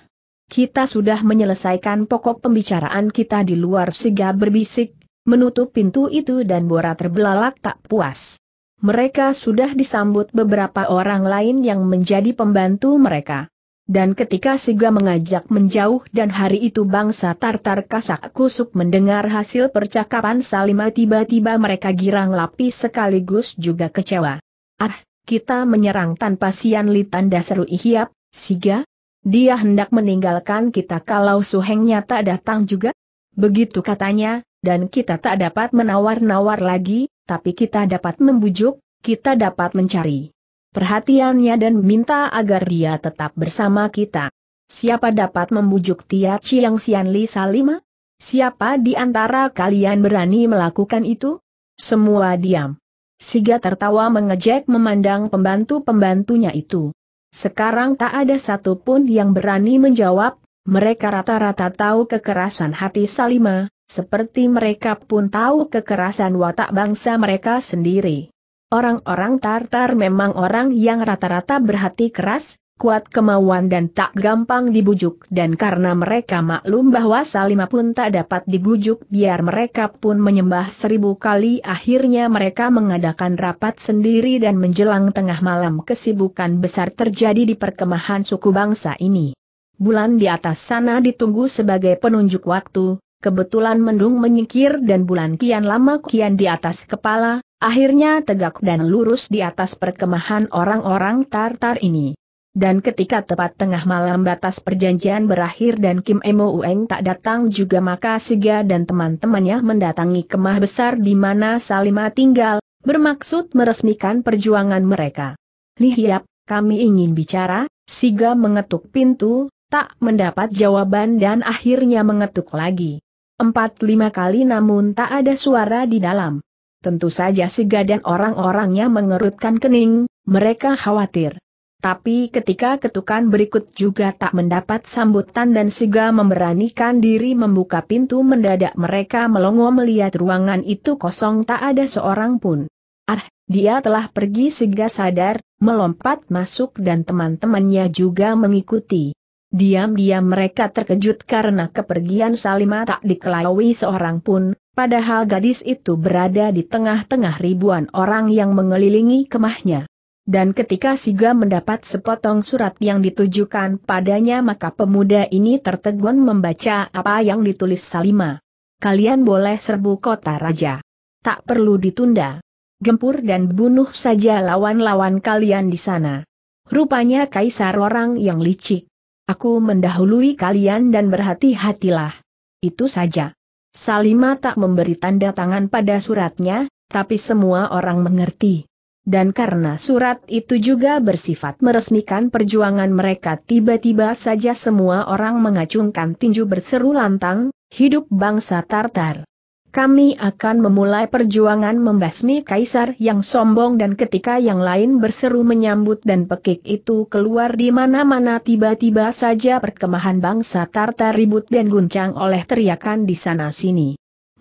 Kita sudah menyelesaikan pokok pembicaraan kita di luar Siga berbisik, menutup pintu itu dan Bora terbelalak tak puas. Mereka sudah disambut beberapa orang lain yang menjadi pembantu mereka. Dan ketika Siga mengajak menjauh dan hari itu bangsa Tartar kasak kusuk mendengar hasil percakapan Salima tiba-tiba mereka girang lapi sekaligus juga kecewa. Ah, kita menyerang tanpa sian li tanda seru ihiap, Siga? Dia hendak meninggalkan kita kalau suhengnya tak datang juga? Begitu katanya, dan kita tak dapat menawar-nawar lagi, tapi kita dapat membujuk, kita dapat mencari perhatiannya dan minta agar dia tetap bersama kita. Siapa dapat membujuk Tia Chiang Sian Li Salima? Siapa di antara kalian berani melakukan itu? Semua diam. Siga tertawa mengejek memandang pembantu-pembantunya itu. Sekarang tak ada satupun yang berani menjawab, mereka rata-rata tahu kekerasan hati Salima, seperti mereka pun tahu kekerasan watak bangsa mereka sendiri. Orang-orang Tartar memang orang yang rata-rata berhati keras, kuat kemauan dan tak gampang dibujuk dan karena mereka maklum bahwa Salima pun tak dapat dibujuk biar mereka pun menyembah seribu kali akhirnya mereka mengadakan rapat sendiri dan menjelang tengah malam kesibukan besar terjadi di perkemahan suku bangsa ini. Bulan di atas sana ditunggu sebagai penunjuk waktu, Kebetulan mendung menyingkir dan bulan kian lama kian di atas kepala, akhirnya tegak dan lurus di atas perkemahan orang-orang Tartar ini. Dan ketika tepat tengah malam batas perjanjian berakhir dan Kim Emo Ueng tak datang juga maka Siga dan teman-temannya mendatangi kemah besar di mana Salima tinggal, bermaksud meresmikan perjuangan mereka. Lihiap, kami ingin bicara, Siga mengetuk pintu, tak mendapat jawaban dan akhirnya mengetuk lagi empat lima kali namun tak ada suara di dalam. Tentu saja si dan orang-orangnya mengerutkan kening, mereka khawatir. Tapi ketika ketukan berikut juga tak mendapat sambutan dan Siga memberanikan diri membuka pintu mendadak mereka melongo melihat ruangan itu kosong tak ada seorang pun. Ah, dia telah pergi Siga sadar, melompat masuk dan teman-temannya juga mengikuti. Diam-diam mereka terkejut karena kepergian Salima tak dikelawi seorang pun, padahal gadis itu berada di tengah-tengah ribuan orang yang mengelilingi kemahnya. Dan ketika Siga mendapat sepotong surat yang ditujukan padanya maka pemuda ini tertegun membaca apa yang ditulis Salima. Kalian boleh serbu kota raja. Tak perlu ditunda. Gempur dan bunuh saja lawan-lawan kalian di sana. Rupanya kaisar orang yang licik Aku mendahului kalian dan berhati-hatilah. Itu saja. Salima tak memberi tanda tangan pada suratnya, tapi semua orang mengerti. Dan karena surat itu juga bersifat meresmikan perjuangan mereka tiba-tiba saja semua orang mengacungkan tinju berseru lantang, hidup bangsa Tartar. Kami akan memulai perjuangan membasmi kaisar yang sombong dan ketika yang lain berseru menyambut dan pekik itu keluar di mana-mana tiba-tiba saja perkemahan bangsa Tartar ribut dan guncang oleh teriakan di sana-sini.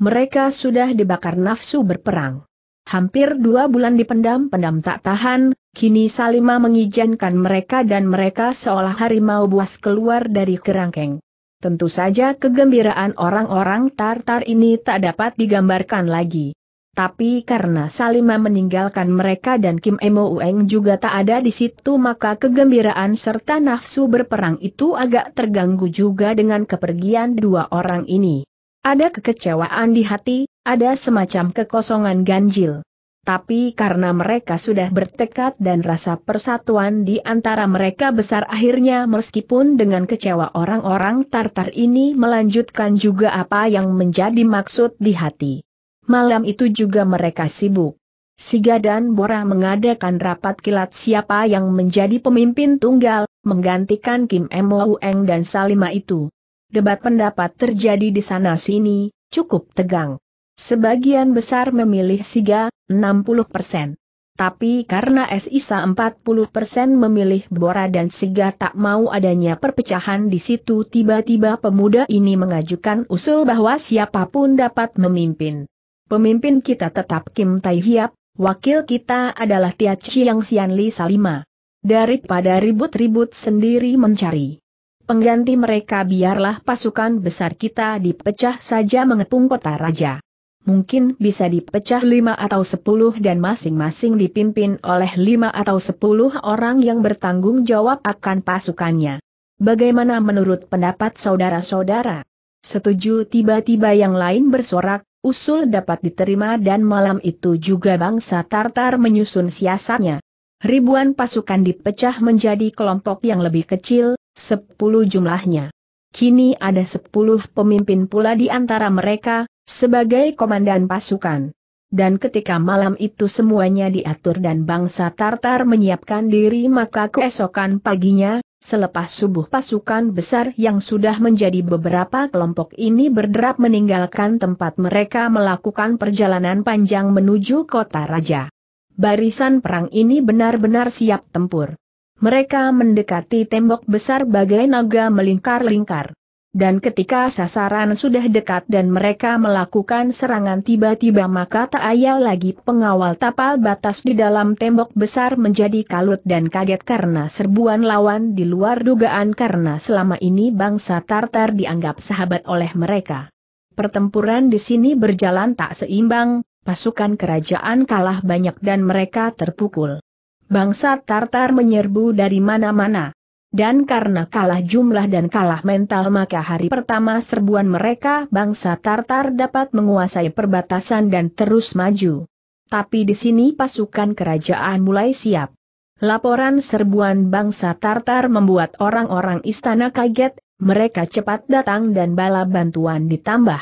Mereka sudah dibakar nafsu berperang. Hampir dua bulan dipendam-pendam tak tahan, kini Salima mengizinkan mereka dan mereka seolah harimau buas keluar dari kerangkeng. Tentu saja kegembiraan orang-orang Tartar ini tak dapat digambarkan lagi. Tapi karena Salima meninggalkan mereka dan Kim Emo Ueng juga tak ada di situ maka kegembiraan serta nafsu berperang itu agak terganggu juga dengan kepergian dua orang ini. Ada kekecewaan di hati, ada semacam kekosongan ganjil. Tapi karena mereka sudah bertekad dan rasa persatuan di antara mereka besar akhirnya meskipun dengan kecewa orang-orang Tartar ini melanjutkan juga apa yang menjadi maksud di hati. Malam itu juga mereka sibuk. Siga dan Bora mengadakan rapat kilat siapa yang menjadi pemimpin tunggal, menggantikan Kim Emo Eng dan Salima itu. Debat pendapat terjadi di sana-sini, cukup tegang. Sebagian besar memilih Siga, 60 persen. Tapi karena SISA 40 persen memilih Bora dan Siga tak mau adanya perpecahan di situ tiba-tiba pemuda ini mengajukan usul bahwa siapapun dapat memimpin. Pemimpin kita tetap Kim Tai Hiap, wakil kita adalah Tia Chiang Sian Li Salima. Daripada ribut-ribut sendiri mencari pengganti mereka biarlah pasukan besar kita dipecah saja mengepung kota raja mungkin bisa dipecah lima atau sepuluh dan masing-masing dipimpin oleh lima atau sepuluh orang yang bertanggung jawab akan pasukannya. Bagaimana menurut pendapat saudara-saudara? Setuju tiba-tiba yang lain bersorak, usul dapat diterima dan malam itu juga bangsa Tartar menyusun siasatnya. Ribuan pasukan dipecah menjadi kelompok yang lebih kecil, sepuluh jumlahnya. Kini ada sepuluh pemimpin pula di antara mereka, sebagai komandan pasukan. Dan ketika malam itu semuanya diatur dan bangsa Tartar menyiapkan diri maka keesokan paginya, selepas subuh pasukan besar yang sudah menjadi beberapa kelompok ini berderap meninggalkan tempat mereka melakukan perjalanan panjang menuju kota raja. Barisan perang ini benar-benar siap tempur. Mereka mendekati tembok besar bagai naga melingkar-lingkar. Dan ketika sasaran sudah dekat dan mereka melakukan serangan tiba-tiba maka tak ayal lagi pengawal tapal batas di dalam tembok besar menjadi kalut dan kaget karena serbuan lawan di luar dugaan karena selama ini bangsa Tartar dianggap sahabat oleh mereka. Pertempuran di sini berjalan tak seimbang, pasukan kerajaan kalah banyak dan mereka terpukul. Bangsa Tartar menyerbu dari mana-mana dan karena kalah jumlah dan kalah mental maka hari pertama serbuan mereka bangsa Tartar dapat menguasai perbatasan dan terus maju. Tapi di sini pasukan kerajaan mulai siap. Laporan serbuan bangsa Tartar membuat orang-orang istana kaget, mereka cepat datang dan bala bantuan ditambah.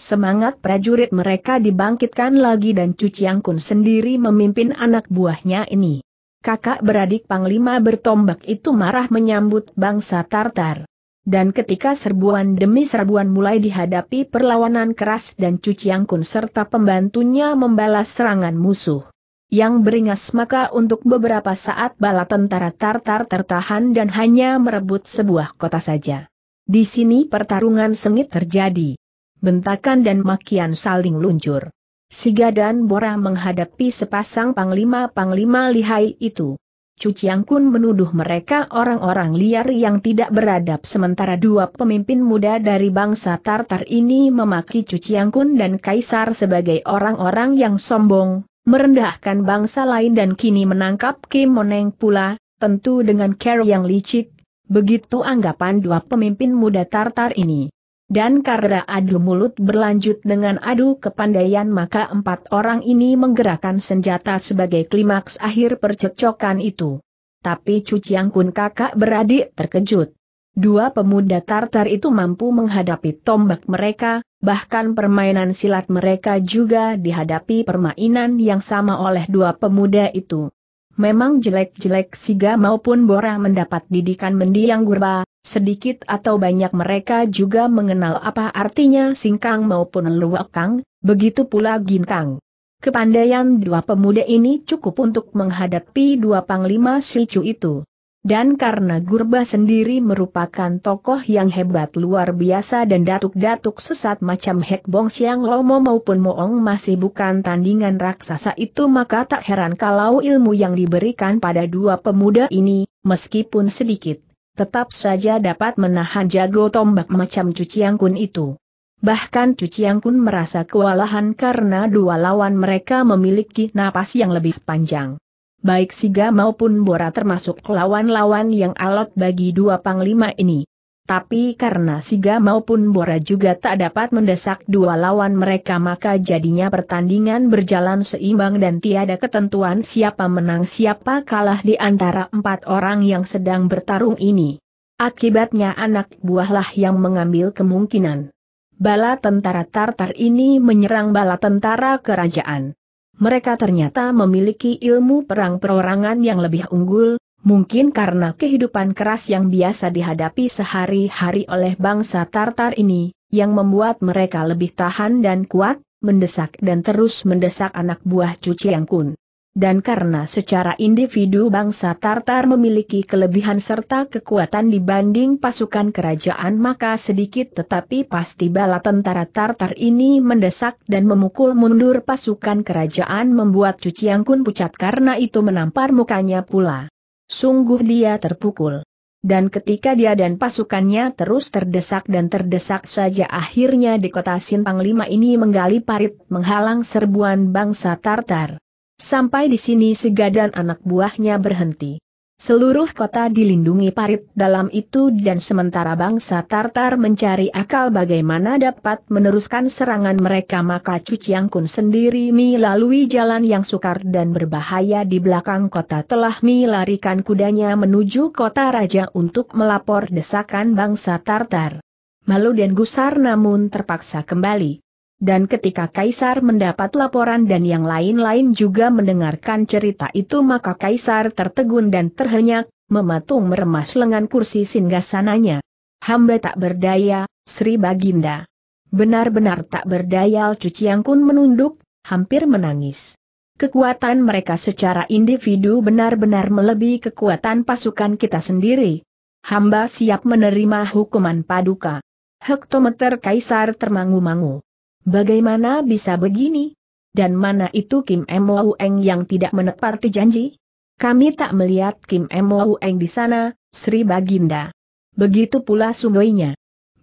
Semangat prajurit mereka dibangkitkan lagi dan Cuciangkun sendiri memimpin anak buahnya ini kakak beradik Panglima bertombak itu marah menyambut bangsa Tartar. Dan ketika serbuan demi serbuan mulai dihadapi perlawanan keras dan Cuciang Kun serta pembantunya membalas serangan musuh. Yang beringas maka untuk beberapa saat bala tentara Tartar tertahan dan hanya merebut sebuah kota saja. Di sini pertarungan sengit terjadi. Bentakan dan makian saling luncur. Siga dan Bora menghadapi sepasang panglima-panglima lihai itu. Cuciang Kun menuduh mereka orang-orang liar yang tidak beradab sementara dua pemimpin muda dari bangsa Tartar ini memaki Cuciang Kun dan Kaisar sebagai orang-orang yang sombong, merendahkan bangsa lain dan kini menangkap Kim Moneng pula, tentu dengan cara yang licik, begitu anggapan dua pemimpin muda Tartar ini. Dan karena adu mulut berlanjut dengan adu kepandaian maka empat orang ini menggerakkan senjata sebagai klimaks akhir percekcokan itu. Tapi Cuciang Kun kakak beradik terkejut. Dua pemuda Tartar itu mampu menghadapi tombak mereka, bahkan permainan silat mereka juga dihadapi permainan yang sama oleh dua pemuda itu. Memang jelek-jelek Siga maupun Bora mendapat didikan mendiang gurba, Sedikit atau banyak mereka juga mengenal apa artinya singkang maupun luwakang, begitu pula ginkang. Kepandaian dua pemuda ini cukup untuk menghadapi dua panglima silcu itu. Dan karena Gurba sendiri merupakan tokoh yang hebat luar biasa dan datuk-datuk sesat macam Hek Bong Siang Lomo maupun Moong masih bukan tandingan raksasa itu maka tak heran kalau ilmu yang diberikan pada dua pemuda ini, meskipun sedikit, tetap saja dapat menahan jago tombak macam Cuciang Kun itu. Bahkan Cuciang Kun merasa kewalahan karena dua lawan mereka memiliki napas yang lebih panjang. Baik Siga maupun Bora termasuk lawan-lawan yang alot bagi dua panglima ini. Tapi karena Siga maupun Bora juga tak dapat mendesak dua lawan mereka maka jadinya pertandingan berjalan seimbang dan tiada ketentuan siapa menang siapa kalah di antara empat orang yang sedang bertarung ini. Akibatnya anak buahlah yang mengambil kemungkinan. Bala tentara Tartar ini menyerang bala tentara kerajaan. Mereka ternyata memiliki ilmu perang perorangan yang lebih unggul, Mungkin karena kehidupan keras yang biasa dihadapi sehari-hari oleh bangsa Tartar ini, yang membuat mereka lebih tahan dan kuat, mendesak dan terus mendesak anak buah cuci yang kun. Dan karena secara individu bangsa Tartar memiliki kelebihan serta kekuatan dibanding pasukan kerajaan maka sedikit tetapi pasti bala tentara Tartar ini mendesak dan memukul mundur pasukan kerajaan membuat Cuciangkun Kun pucat karena itu menampar mukanya pula. Sungguh dia terpukul. Dan ketika dia dan pasukannya terus terdesak dan terdesak saja akhirnya di kota Simpang Lima ini menggali parit menghalang serbuan bangsa Tartar. Sampai di sini Sega dan anak buahnya berhenti. Seluruh kota dilindungi parit dalam itu dan sementara bangsa Tartar mencari akal bagaimana dapat meneruskan serangan mereka maka Cuciang Kun sendiri melalui jalan yang sukar dan berbahaya di belakang kota telah melarikan kudanya menuju kota raja untuk melapor desakan bangsa Tartar. Malu dan gusar namun terpaksa kembali. Dan ketika Kaisar mendapat laporan dan yang lain-lain juga mendengarkan cerita itu maka Kaisar tertegun dan terhenyak, mematung meremas lengan kursi singgasananya. Hamba tak berdaya, Sri Baginda. Benar-benar tak berdaya Cuciangkun Kun menunduk, hampir menangis. Kekuatan mereka secara individu benar-benar melebihi kekuatan pasukan kita sendiri. Hamba siap menerima hukuman paduka. Hektometer Kaisar termangu-mangu. Bagaimana bisa begini? Dan mana itu Kim Emo Eng yang tidak menepati janji? Kami tak melihat Kim Emo Eng di sana, Sri Baginda. Begitu pula sundoinya.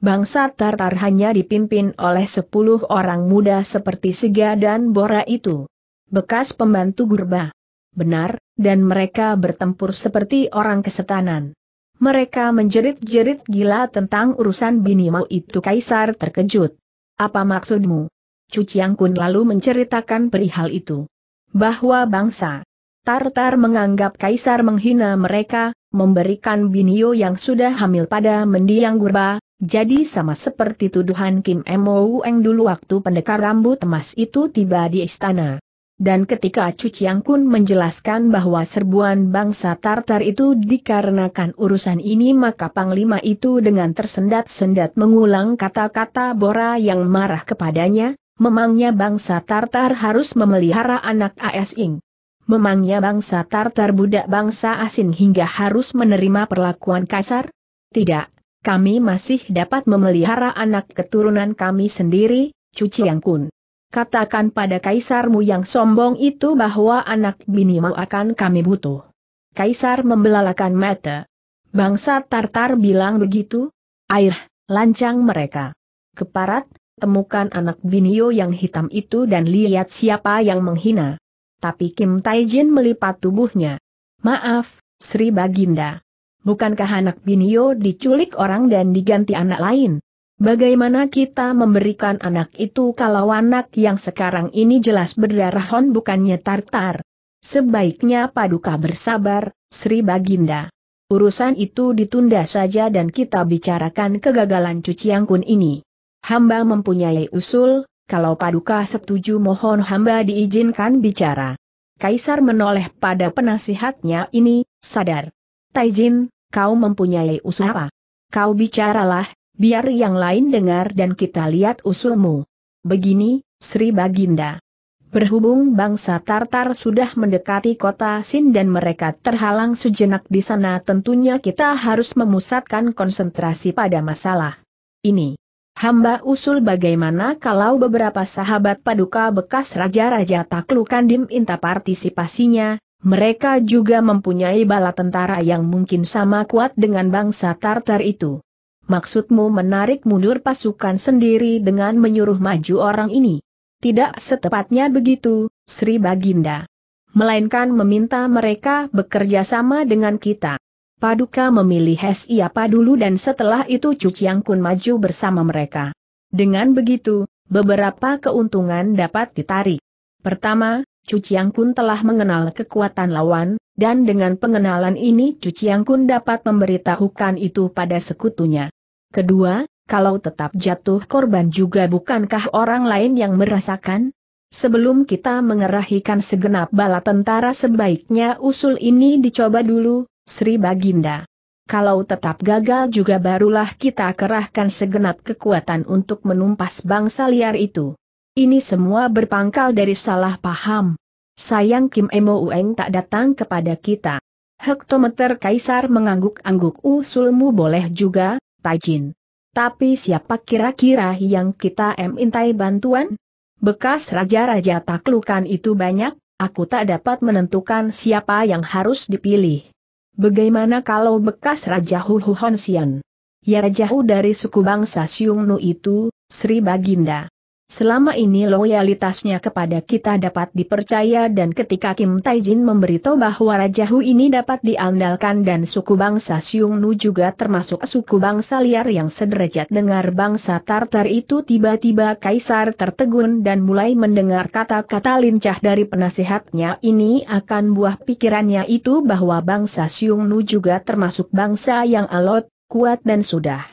Bangsa Tartar hanya dipimpin oleh sepuluh orang muda seperti Siga dan Bora itu. Bekas pembantu Gurba. Benar, dan mereka bertempur seperti orang kesetanan. Mereka menjerit-jerit gila tentang urusan Binimau itu Kaisar terkejut. Apa maksudmu? Cuciang Kun lalu menceritakan perihal itu. Bahwa bangsa Tartar menganggap kaisar menghina mereka, memberikan Binio yang sudah hamil pada mendiang Gurba, jadi sama seperti tuduhan Kim Emo Eng dulu waktu pendekar rambut emas itu tiba di istana. Dan ketika Cuciang Kun menjelaskan bahwa serbuan bangsa Tartar itu dikarenakan urusan ini maka Panglima itu dengan tersendat-sendat mengulang kata-kata Bora yang marah kepadanya, memangnya bangsa Tartar harus memelihara anak Asing. Memangnya bangsa Tartar budak bangsa asing hingga harus menerima perlakuan kasar? Tidak, kami masih dapat memelihara anak keturunan kami sendiri, Cuci Kun katakan pada kaisarmu yang sombong itu bahwa anak bini binimu akan kami butuh. Kaisar membelalakan mata. Bangsa Tartar bilang begitu? Air, lancang mereka. Keparat, temukan anak binio yang hitam itu dan lihat siapa yang menghina. Tapi Kim Taijin melipat tubuhnya. Maaf, Sri Baginda. Bukankah anak binio diculik orang dan diganti anak lain? Bagaimana kita memberikan anak itu kalau anak yang sekarang ini jelas berdarah hon bukannya tartar? Sebaiknya paduka bersabar, Sri Baginda. Urusan itu ditunda saja dan kita bicarakan kegagalan yang kun ini. Hamba mempunyai usul, kalau paduka setuju mohon hamba diizinkan bicara. Kaisar menoleh pada penasihatnya ini, sadar. Taijin, kau mempunyai usul apa? Kau bicaralah, biar yang lain dengar dan kita lihat usulmu. Begini, Sri Baginda. Berhubung bangsa Tartar sudah mendekati kota Sin dan mereka terhalang sejenak di sana tentunya kita harus memusatkan konsentrasi pada masalah ini. Hamba usul bagaimana kalau beberapa sahabat paduka bekas Raja-Raja Taklukan diminta partisipasinya, mereka juga mempunyai bala tentara yang mungkin sama kuat dengan bangsa Tartar itu. Maksudmu menarik mundur pasukan sendiri dengan menyuruh maju orang ini? Tidak setepatnya begitu, Sri Baginda. Melainkan meminta mereka bekerja sama dengan kita. Paduka memilih siapa dulu dan setelah itu Cuciang Kun maju bersama mereka. Dengan begitu, beberapa keuntungan dapat ditarik. Pertama, Cuciang Kun telah mengenal kekuatan lawan, dan dengan pengenalan ini Cuciang Kun dapat memberitahukan itu pada sekutunya. Kedua, kalau tetap jatuh korban juga bukankah orang lain yang merasakan? Sebelum kita mengerahkan segenap bala tentara sebaiknya usul ini dicoba dulu, Sri Baginda. Kalau tetap gagal juga barulah kita kerahkan segenap kekuatan untuk menumpas bangsa liar itu. Ini semua berpangkal dari salah paham. Sayang Kim Emo Ueng tak datang kepada kita. Hektometer Kaisar mengangguk-angguk usulmu boleh juga, Taijin. Tapi siapa kira-kira yang kita mintai bantuan? Bekas raja-raja taklukan itu banyak, aku tak dapat menentukan siapa yang harus dipilih. Bagaimana kalau bekas Raja Hu Honsian? Ya Raja Hu dari suku bangsa Xiongnu itu, Sri Baginda. Selama ini loyalitasnya kepada kita dapat dipercaya dan ketika Kim Taijin memberitahu bahwa Raja Hu ini dapat diandalkan dan suku bangsa Nu juga termasuk suku bangsa liar yang sederajat dengar bangsa Tartar itu tiba-tiba Kaisar tertegun dan mulai mendengar kata-kata lincah dari penasihatnya ini akan buah pikirannya itu bahwa bangsa Nu juga termasuk bangsa yang alot, kuat dan sudah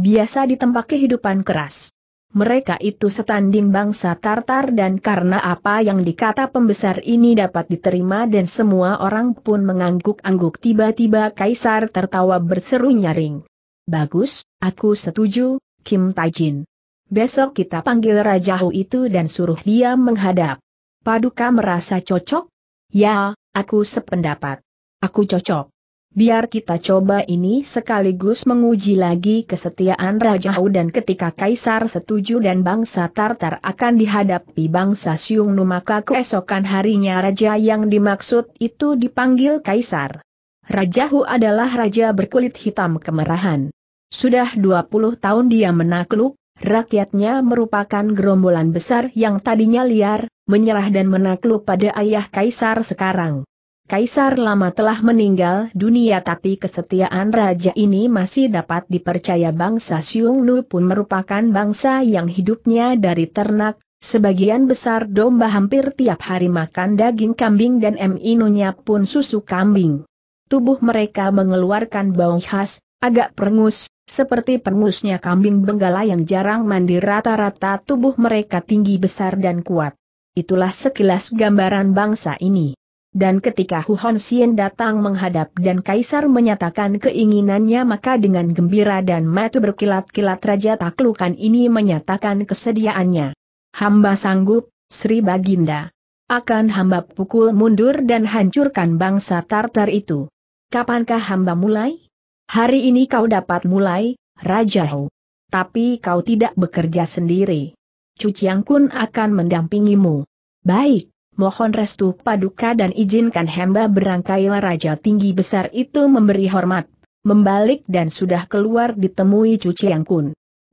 biasa ditempa kehidupan keras mereka itu setanding bangsa Tartar dan karena apa yang dikata pembesar ini dapat diterima dan semua orang pun mengangguk-angguk tiba-tiba Kaisar tertawa berseru nyaring. Bagus, aku setuju, Kim Tajin. Besok kita panggil Raja Hu itu dan suruh dia menghadap. Paduka merasa cocok? Ya, aku sependapat. Aku cocok. Biar kita coba ini sekaligus menguji lagi kesetiaan Raja Hu dan ketika Kaisar setuju dan bangsa Tartar akan dihadapi bangsa Nu maka keesokan harinya Raja yang dimaksud itu dipanggil Kaisar. Raja Hu adalah Raja berkulit hitam kemerahan. Sudah 20 tahun dia menakluk, rakyatnya merupakan gerombolan besar yang tadinya liar, menyerah dan menakluk pada ayah Kaisar sekarang. Kaisar lama telah meninggal dunia tapi kesetiaan raja ini masih dapat dipercaya bangsa Xiongnu pun merupakan bangsa yang hidupnya dari ternak, sebagian besar domba hampir tiap hari makan daging kambing dan minunya pun susu kambing. Tubuh mereka mengeluarkan bau khas, agak perengus, seperti perengusnya kambing benggala yang jarang mandi rata-rata tubuh mereka tinggi besar dan kuat. Itulah sekilas gambaran bangsa ini. Dan ketika Hu Hon datang menghadap dan Kaisar menyatakan keinginannya maka dengan gembira dan mata berkilat-kilat Raja Taklukan ini menyatakan kesediaannya. Hamba sanggup, Sri Baginda. Akan hamba pukul mundur dan hancurkan bangsa Tartar itu. Kapankah hamba mulai? Hari ini kau dapat mulai, Raja Hu. Tapi kau tidak bekerja sendiri. Cuciang Kun akan mendampingimu. Baik mohon restu paduka dan izinkan hamba berangkailah raja tinggi besar itu memberi hormat. Membalik dan sudah keluar ditemui Cuci Yang Kun.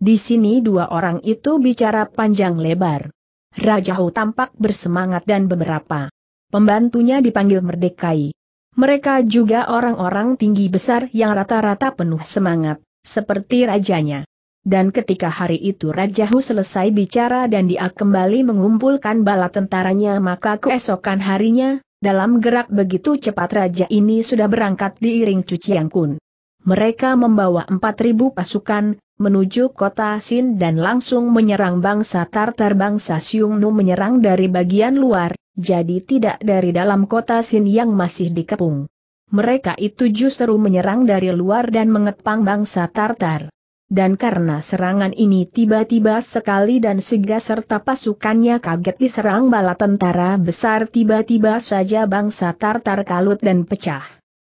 Di sini dua orang itu bicara panjang lebar. Raja Hu tampak bersemangat dan beberapa pembantunya dipanggil merdekai. Mereka juga orang-orang tinggi besar yang rata-rata penuh semangat, seperti rajanya. Dan ketika hari itu Raja Hu selesai bicara dan dia kembali mengumpulkan bala tentaranya maka keesokan harinya, dalam gerak begitu cepat Raja ini sudah berangkat diiring Cuciang Kun. Mereka membawa 4.000 pasukan, menuju kota Sin dan langsung menyerang bangsa Tartar bangsa Xiongnu menyerang dari bagian luar, jadi tidak dari dalam kota Sin yang masih dikepung. Mereka itu justru menyerang dari luar dan mengepang bangsa Tartar dan karena serangan ini tiba-tiba sekali dan segera serta pasukannya kaget diserang bala tentara besar tiba-tiba saja bangsa Tartar kalut dan pecah.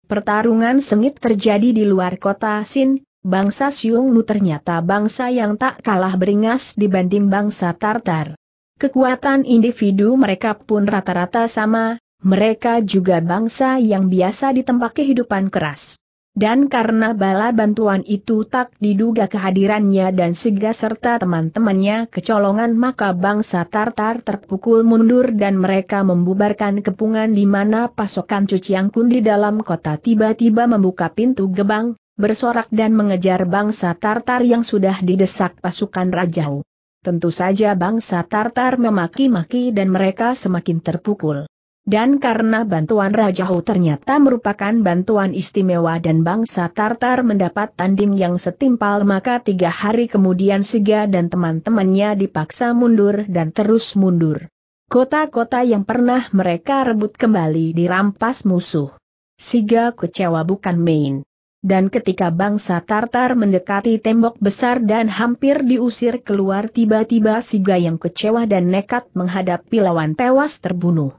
Pertarungan sengit terjadi di luar kota Sin, bangsa Xiongnu ternyata bangsa yang tak kalah beringas dibanding bangsa Tartar. Kekuatan individu mereka pun rata-rata sama, mereka juga bangsa yang biasa ditempa kehidupan keras. Dan karena bala bantuan itu tak diduga kehadirannya dan segera serta teman-temannya kecolongan maka bangsa Tartar terpukul mundur dan mereka membubarkan kepungan di mana pasokan Cuciangkun di dalam kota tiba-tiba membuka pintu gebang, bersorak dan mengejar bangsa Tartar yang sudah didesak pasukan Rajau. Tentu saja bangsa Tartar memaki-maki dan mereka semakin terpukul. Dan karena bantuan Raja Hu ternyata merupakan bantuan istimewa dan bangsa Tartar mendapat tanding yang setimpal maka tiga hari kemudian Siga dan teman-temannya dipaksa mundur dan terus mundur. Kota-kota yang pernah mereka rebut kembali dirampas musuh. Siga kecewa bukan main. Dan ketika bangsa Tartar mendekati tembok besar dan hampir diusir keluar tiba-tiba Siga yang kecewa dan nekat menghadapi lawan tewas terbunuh.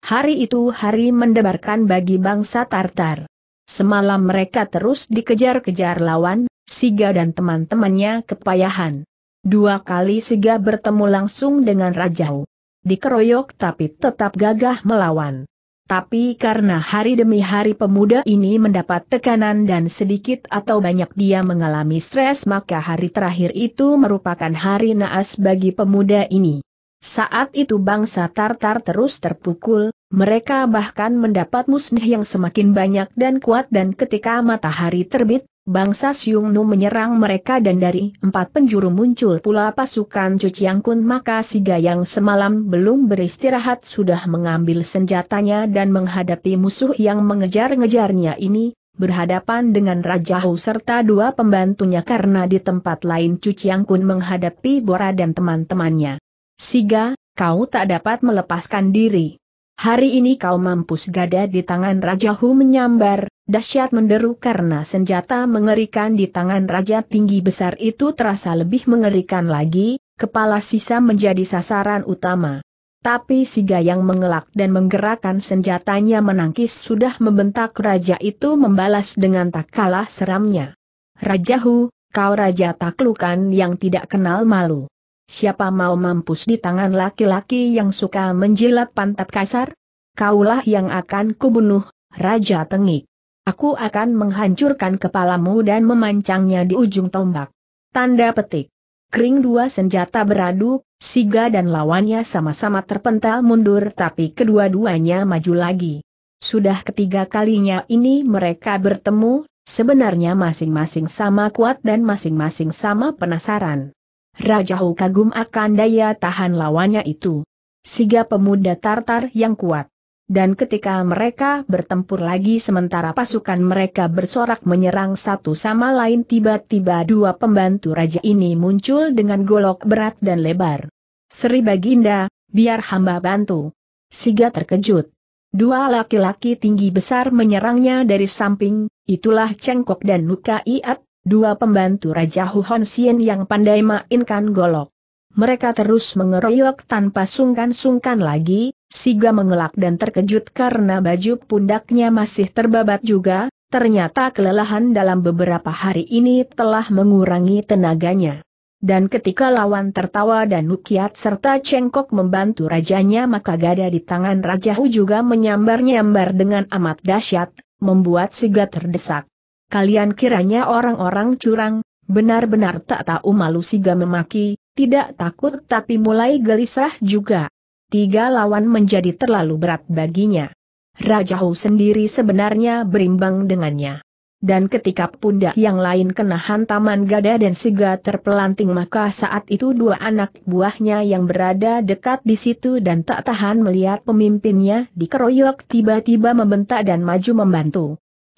Hari itu hari mendebarkan bagi bangsa Tartar. Semalam mereka terus dikejar-kejar lawan, Siga dan teman-temannya kepayahan. Dua kali Siga bertemu langsung dengan Rajau. Dikeroyok tapi tetap gagah melawan. Tapi karena hari demi hari pemuda ini mendapat tekanan dan sedikit atau banyak dia mengalami stres maka hari terakhir itu merupakan hari naas bagi pemuda ini. Saat itu bangsa Tartar terus terpukul, mereka bahkan mendapat musnah yang semakin banyak dan kuat dan ketika matahari terbit, bangsa Xiongnu menyerang mereka dan dari empat penjuru muncul pula pasukan Cuciang Kun maka Siga yang semalam belum beristirahat sudah mengambil senjatanya dan menghadapi musuh yang mengejar-ngejarnya ini, berhadapan dengan Raja Hou serta dua pembantunya karena di tempat lain Cuciang Kun menghadapi Bora dan teman-temannya. Siga, kau tak dapat melepaskan diri. Hari ini kau mampus gada di tangan Raja Hu menyambar, dahsyat menderu karena senjata mengerikan di tangan Raja tinggi besar itu terasa lebih mengerikan lagi, kepala sisa menjadi sasaran utama. Tapi Siga yang mengelak dan menggerakkan senjatanya menangkis sudah membentak Raja itu membalas dengan tak kalah seramnya. Raja Hu, kau Raja Taklukan yang tidak kenal malu. Siapa mau mampus di tangan laki-laki yang suka menjilat pantat kasar? Kaulah yang akan kubunuh, Raja Tengik. Aku akan menghancurkan kepalamu dan memancangnya di ujung tombak. Tanda petik. Kering dua senjata beradu, Siga dan lawannya sama-sama terpental mundur tapi kedua-duanya maju lagi. Sudah ketiga kalinya ini mereka bertemu, sebenarnya masing-masing sama kuat dan masing-masing sama penasaran. Raja Hu kagum akan daya tahan lawannya itu. Siga pemuda Tartar yang kuat. Dan ketika mereka bertempur lagi sementara pasukan mereka bersorak menyerang satu sama lain tiba-tiba dua pembantu raja ini muncul dengan golok berat dan lebar. Sri Baginda, biar hamba bantu. Siga terkejut. Dua laki-laki tinggi besar menyerangnya dari samping, itulah Cengkok dan Nuka Iat, dua pembantu Raja Huhon Sien yang pandai mainkan golok. Mereka terus mengeroyok tanpa sungkan-sungkan lagi, Siga mengelak dan terkejut karena baju pundaknya masih terbabat juga, ternyata kelelahan dalam beberapa hari ini telah mengurangi tenaganya. Dan ketika lawan tertawa dan Nukiat serta Cengkok membantu rajanya maka gada di tangan Raja Hu juga menyambar-nyambar dengan amat dahsyat, membuat Siga terdesak kalian kiranya orang-orang curang, benar-benar tak tahu malu siga memaki, tidak takut tapi mulai gelisah juga. Tiga lawan menjadi terlalu berat baginya. Raja Hou sendiri sebenarnya berimbang dengannya. Dan ketika pundak yang lain kena hantaman gada dan siga terpelanting maka saat itu dua anak buahnya yang berada dekat di situ dan tak tahan melihat pemimpinnya dikeroyok tiba-tiba membentak dan maju membantu.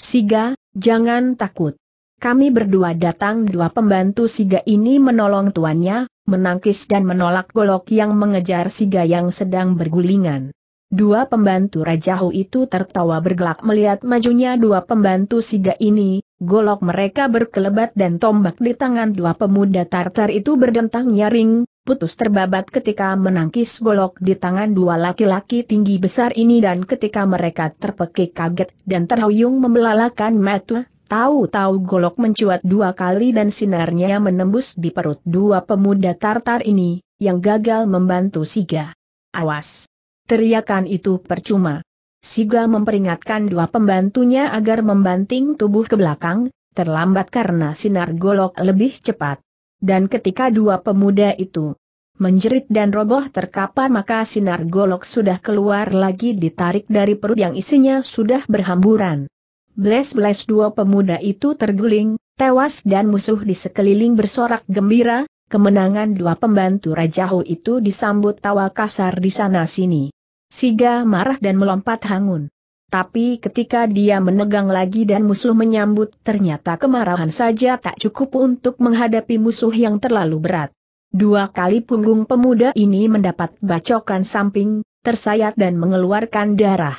Siga, jangan takut. Kami berdua datang dua pembantu Siga ini menolong tuannya, menangkis dan menolak golok yang mengejar Siga yang sedang bergulingan. Dua pembantu rajahu itu tertawa bergelak melihat majunya dua pembantu Siga ini, golok mereka berkelebat dan tombak di tangan dua pemuda Tartar itu berdentang nyaring, putus terbabat ketika menangkis golok di tangan dua laki-laki tinggi besar ini dan ketika mereka terpekik kaget dan terhuyung membelalakan mata, tahu-tahu golok mencuat dua kali dan sinarnya menembus di perut dua pemuda tartar ini, yang gagal membantu Siga. Awas! Teriakan itu percuma. Siga memperingatkan dua pembantunya agar membanting tubuh ke belakang, terlambat karena sinar golok lebih cepat. Dan ketika dua pemuda itu menjerit dan roboh terkapar maka sinar golok sudah keluar lagi ditarik dari perut yang isinya sudah berhamburan. Bles-bles dua pemuda itu terguling, tewas dan musuh di sekeliling bersorak gembira, kemenangan dua pembantu Raja Ho itu disambut tawa kasar di sana-sini. Siga marah dan melompat hangun. Tapi ketika dia menegang lagi dan musuh menyambut, ternyata kemarahan saja tak cukup untuk menghadapi musuh yang terlalu berat. Dua kali punggung pemuda ini mendapat bacokan samping, tersayat dan mengeluarkan darah.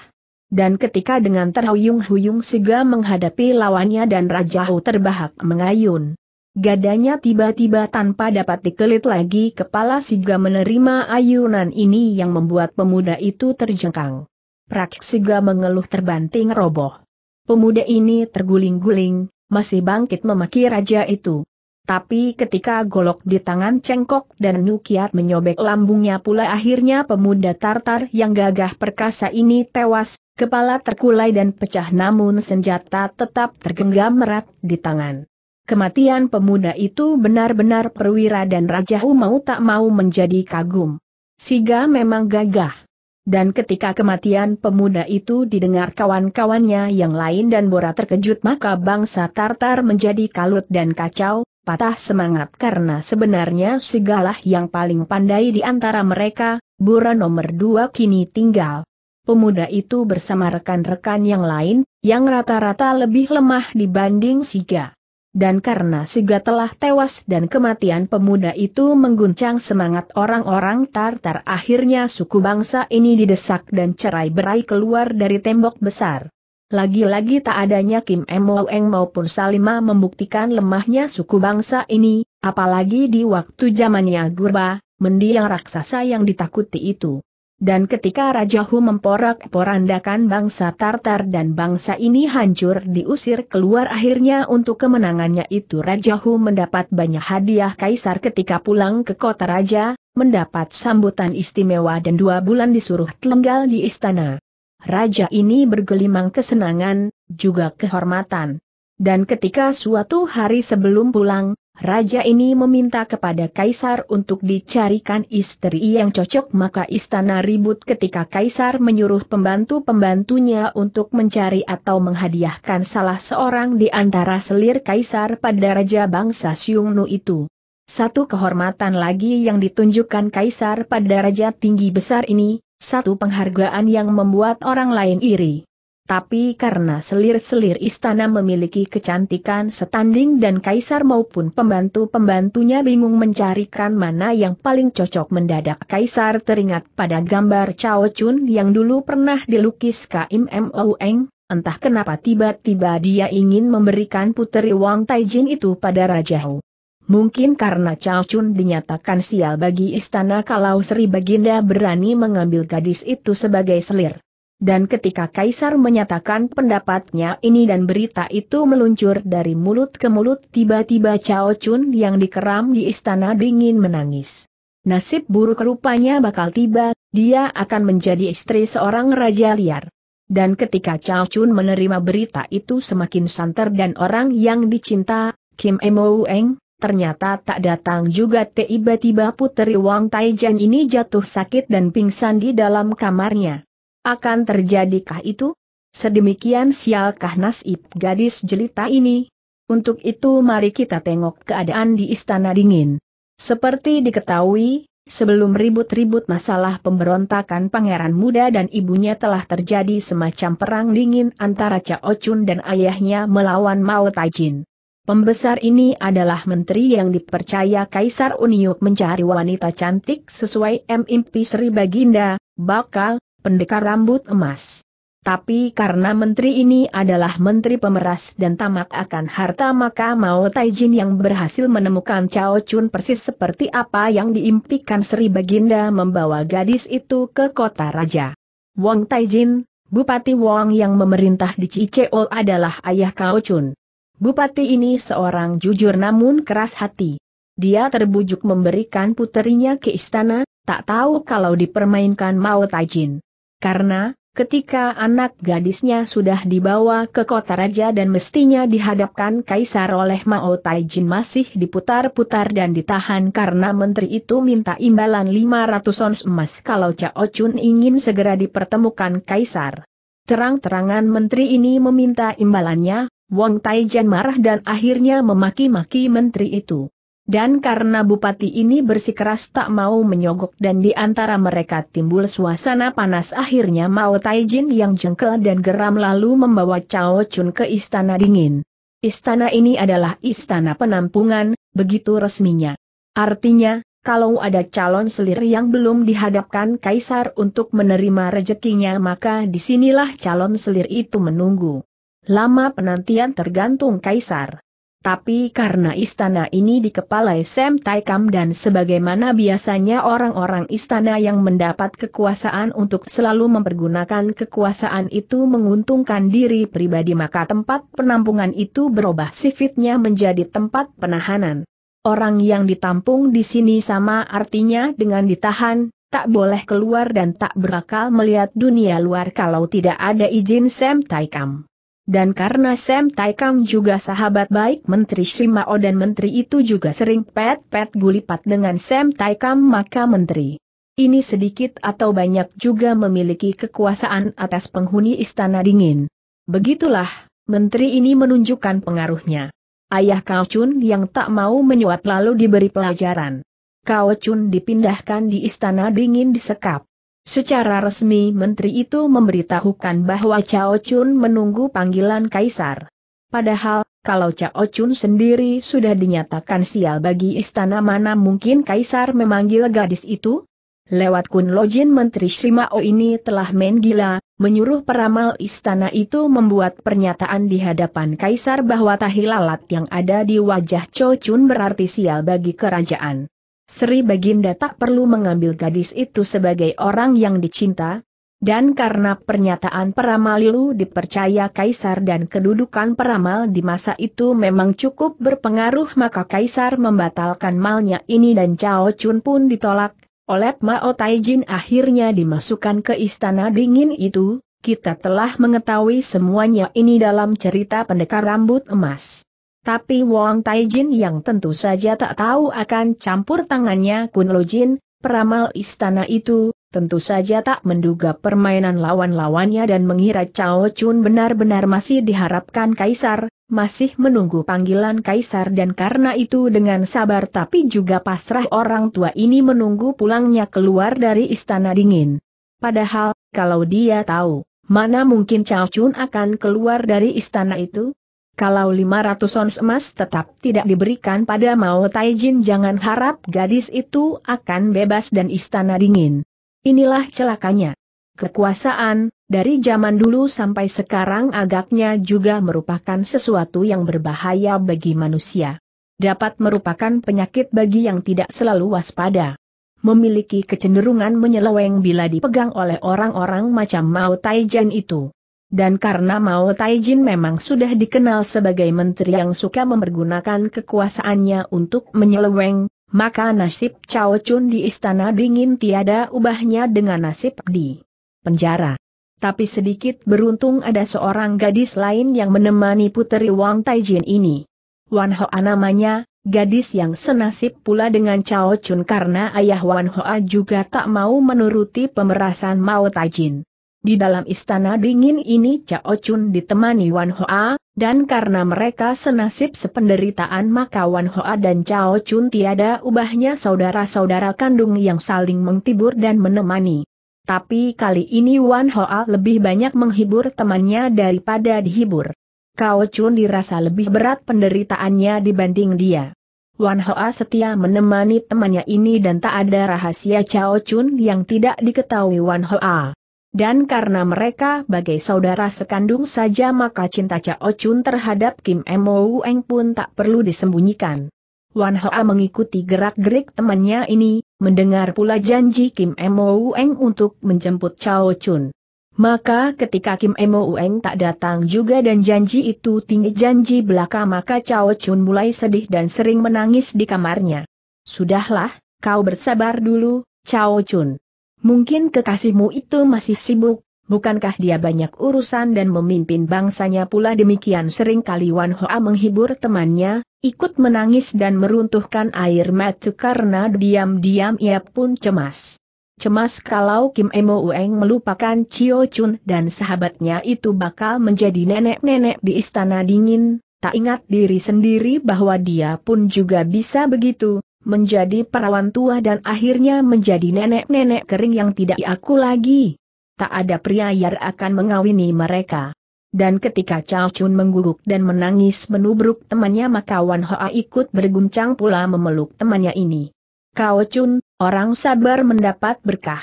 Dan ketika dengan terhuyung-huyung Siga menghadapi lawannya dan Rajahu terbahak mengayun. Gadanya tiba-tiba tanpa dapat dikelit lagi kepala Siga menerima ayunan ini yang membuat pemuda itu terjengkang. Praksiga mengeluh terbanting roboh. Pemuda ini terguling-guling, masih bangkit memaki raja itu. Tapi ketika golok di tangan cengkok dan nukiat menyobek lambungnya pula akhirnya pemuda Tartar yang gagah perkasa ini tewas, kepala terkulai dan pecah namun senjata tetap tergenggam erat di tangan. Kematian pemuda itu benar-benar perwira dan Raja mau tak mau menjadi kagum. Siga memang gagah. Dan ketika kematian pemuda itu didengar kawan-kawannya yang lain dan Bora terkejut maka bangsa Tartar menjadi kalut dan kacau, patah semangat karena sebenarnya segala yang paling pandai di antara mereka, Bora nomor dua kini tinggal. Pemuda itu bersama rekan-rekan yang lain, yang rata-rata lebih lemah dibanding Siga dan karena Siga telah tewas dan kematian pemuda itu mengguncang semangat orang-orang Tartar akhirnya suku bangsa ini didesak dan cerai berai keluar dari tembok besar. Lagi-lagi tak adanya Kim Emoeng maupun Salima membuktikan lemahnya suku bangsa ini, apalagi di waktu zamannya Gurba, mendiang raksasa yang ditakuti itu. Dan ketika Raja Hu memporak-porandakan bangsa Tartar dan bangsa ini hancur diusir keluar akhirnya untuk kemenangannya itu Raja Hu mendapat banyak hadiah kaisar ketika pulang ke kota raja, mendapat sambutan istimewa dan dua bulan disuruh telenggal di istana. Raja ini bergelimang kesenangan, juga kehormatan. Dan ketika suatu hari sebelum pulang, Raja ini meminta kepada Kaisar untuk dicarikan istri yang cocok maka istana ribut ketika Kaisar menyuruh pembantu-pembantunya untuk mencari atau menghadiahkan salah seorang di antara selir Kaisar pada Raja Bangsa Xiongnu itu. Satu kehormatan lagi yang ditunjukkan Kaisar pada Raja Tinggi Besar ini, satu penghargaan yang membuat orang lain iri. Tapi karena selir-selir istana memiliki kecantikan setanding dan kaisar maupun pembantu-pembantunya bingung mencarikan mana yang paling cocok mendadak kaisar teringat pada gambar Cao Chun yang dulu pernah dilukis Kim Mo Eng, entah kenapa tiba-tiba dia ingin memberikan puteri Wang Taijin itu pada Raja Hu. Mungkin karena Cao Chun dinyatakan sial bagi istana kalau Sri Baginda berani mengambil gadis itu sebagai selir. Dan ketika Kaisar menyatakan pendapatnya ini dan berita itu meluncur dari mulut ke mulut tiba-tiba Cao Chun yang dikeram di istana dingin menangis. Nasib buruk rupanya bakal tiba, dia akan menjadi istri seorang raja liar. Dan ketika Cao Chun menerima berita itu semakin santer dan orang yang dicinta, Kim Emo Eng, ternyata tak datang juga tiba-tiba puteri Wang Taijan ini jatuh sakit dan pingsan di dalam kamarnya. Akan terjadikah itu? Sedemikian sialkah nasib gadis jelita ini? Untuk itu mari kita tengok keadaan di istana dingin. Seperti diketahui, sebelum ribut-ribut masalah pemberontakan pangeran muda dan ibunya telah terjadi semacam perang dingin antara Cao Chun dan ayahnya melawan Mao Taijin. Pembesar ini adalah menteri yang dipercaya Kaisar Uniuk mencari wanita cantik sesuai MIP Sri Baginda, bakal pendekar rambut emas. Tapi karena menteri ini adalah menteri pemeras dan tamak akan harta maka Mao Taijin yang berhasil menemukan Cao Chun persis seperti apa yang diimpikan Sri Baginda membawa gadis itu ke kota raja. Wang Taijin, Bupati Wang yang memerintah di Ciceol adalah ayah Cao Chun. Bupati ini seorang jujur namun keras hati. Dia terbujuk memberikan puterinya ke istana, tak tahu kalau dipermainkan Mao Taijin. Karena, ketika anak gadisnya sudah dibawa ke kota raja dan mestinya dihadapkan kaisar oleh Mao Taijin masih diputar-putar dan ditahan karena menteri itu minta imbalan 500 ons emas kalau Cao Chun ingin segera dipertemukan kaisar. Terang-terangan menteri ini meminta imbalannya, Wong Taijin marah dan akhirnya memaki-maki menteri itu. Dan karena bupati ini bersikeras tak mau menyogok dan di antara mereka timbul suasana panas akhirnya Mao Taijin yang jengkel dan geram lalu membawa Cao Chun ke istana dingin. Istana ini adalah istana penampungan, begitu resminya. Artinya, kalau ada calon selir yang belum dihadapkan kaisar untuk menerima rezekinya maka disinilah calon selir itu menunggu. Lama penantian tergantung kaisar. Tapi karena istana ini dikepalai Sam Taikam dan sebagaimana biasanya orang-orang istana yang mendapat kekuasaan untuk selalu mempergunakan kekuasaan itu menguntungkan diri pribadi maka tempat penampungan itu berubah sifatnya menjadi tempat penahanan. Orang yang ditampung di sini sama artinya dengan ditahan, tak boleh keluar dan tak berakal melihat dunia luar kalau tidak ada izin Sam Taikam. Dan karena Sam Taikam juga sahabat baik Menteri Shimao dan Menteri itu juga sering pet-pet gulipat dengan Sam Taikam maka Menteri ini sedikit atau banyak juga memiliki kekuasaan atas penghuni Istana Dingin. Begitulah, Menteri ini menunjukkan pengaruhnya. Ayah Kao Chun yang tak mau menyuap lalu diberi pelajaran. Kao Chun dipindahkan di Istana Dingin disekap. Secara resmi menteri itu memberitahukan bahwa Cao Chun menunggu panggilan kaisar. Padahal, kalau Cao Chun sendiri sudah dinyatakan sial bagi istana mana mungkin kaisar memanggil gadis itu? Lewat Kun Lojin Menteri Shimao ini telah main gila, menyuruh peramal istana itu membuat pernyataan di hadapan kaisar bahwa tahi lalat yang ada di wajah Cao Chun berarti sial bagi kerajaan. Sri Baginda tak perlu mengambil gadis itu sebagai orang yang dicinta, dan karena pernyataan peramal itu dipercaya Kaisar dan kedudukan Peramal di masa itu memang cukup berpengaruh maka Kaisar membatalkan malnya ini dan Cao Chun pun ditolak, oleh Mao Taijin akhirnya dimasukkan ke istana dingin itu, kita telah mengetahui semuanya ini dalam cerita pendekar rambut emas. Tapi Wang Taijin yang tentu saja tak tahu akan campur tangannya Kun Lo Jin, peramal istana itu, tentu saja tak menduga permainan lawan-lawannya dan mengira Cao Chun benar-benar masih diharapkan Kaisar, masih menunggu panggilan Kaisar dan karena itu dengan sabar tapi juga pasrah orang tua ini menunggu pulangnya keluar dari istana dingin. Padahal, kalau dia tahu, mana mungkin Cao Chun akan keluar dari istana itu? kalau 500 ons emas tetap tidak diberikan pada Mao Taijin jangan harap gadis itu akan bebas dan istana dingin. Inilah celakanya. Kekuasaan, dari zaman dulu sampai sekarang agaknya juga merupakan sesuatu yang berbahaya bagi manusia. Dapat merupakan penyakit bagi yang tidak selalu waspada. Memiliki kecenderungan menyeleweng bila dipegang oleh orang-orang macam Mao Taijin itu. Dan karena Mao Taijin memang sudah dikenal sebagai menteri yang suka mempergunakan kekuasaannya untuk menyeleweng, maka nasib Cao Chun di istana dingin tiada ubahnya dengan nasib di penjara. Tapi sedikit beruntung ada seorang gadis lain yang menemani putri Wang Taijin ini. Wan Hoa namanya, gadis yang senasib pula dengan Cao Chun karena ayah Wan Hoa juga tak mau menuruti pemerasan Mao Taijin. Di dalam istana dingin ini Cao Chun ditemani Wan Hoa, dan karena mereka senasib sependeritaan maka Wan Hoa dan Cao Chun tiada ubahnya saudara-saudara kandung yang saling mengtibur dan menemani. Tapi kali ini Wan Hoa lebih banyak menghibur temannya daripada dihibur. Cao Chun dirasa lebih berat penderitaannya dibanding dia. Wan Hoa setia menemani temannya ini dan tak ada rahasia Cao Chun yang tidak diketahui Wan Hoa. Dan karena mereka bagai saudara sekandung saja maka cinta Cao Chun terhadap Kim Mo Eng pun tak perlu disembunyikan. Wan Hoa mengikuti gerak-gerik temannya ini, mendengar pula janji Kim Mo Eng untuk menjemput Cao Chun. Maka ketika Kim Mo Eng tak datang juga dan janji itu tinggi janji belaka maka Cao Chun mulai sedih dan sering menangis di kamarnya. Sudahlah, kau bersabar dulu, Cao Chun. Mungkin kekasihmu itu masih sibuk, bukankah dia banyak urusan dan memimpin bangsanya pula demikian sering kali Wan Hoa menghibur temannya, ikut menangis dan meruntuhkan air mata karena diam-diam ia pun cemas. Cemas kalau Kim Emo Ueng melupakan Chio Chun dan sahabatnya itu bakal menjadi nenek-nenek di istana dingin, tak ingat diri sendiri bahwa dia pun juga bisa begitu, menjadi perawan tua dan akhirnya menjadi nenek-nenek kering yang tidak aku lagi. Tak ada pria yang akan mengawini mereka. Dan ketika Chao Chun mengguguk dan menangis menubruk temannya maka Wan Hoa ikut berguncang pula memeluk temannya ini. Kao Chun, orang sabar mendapat berkah.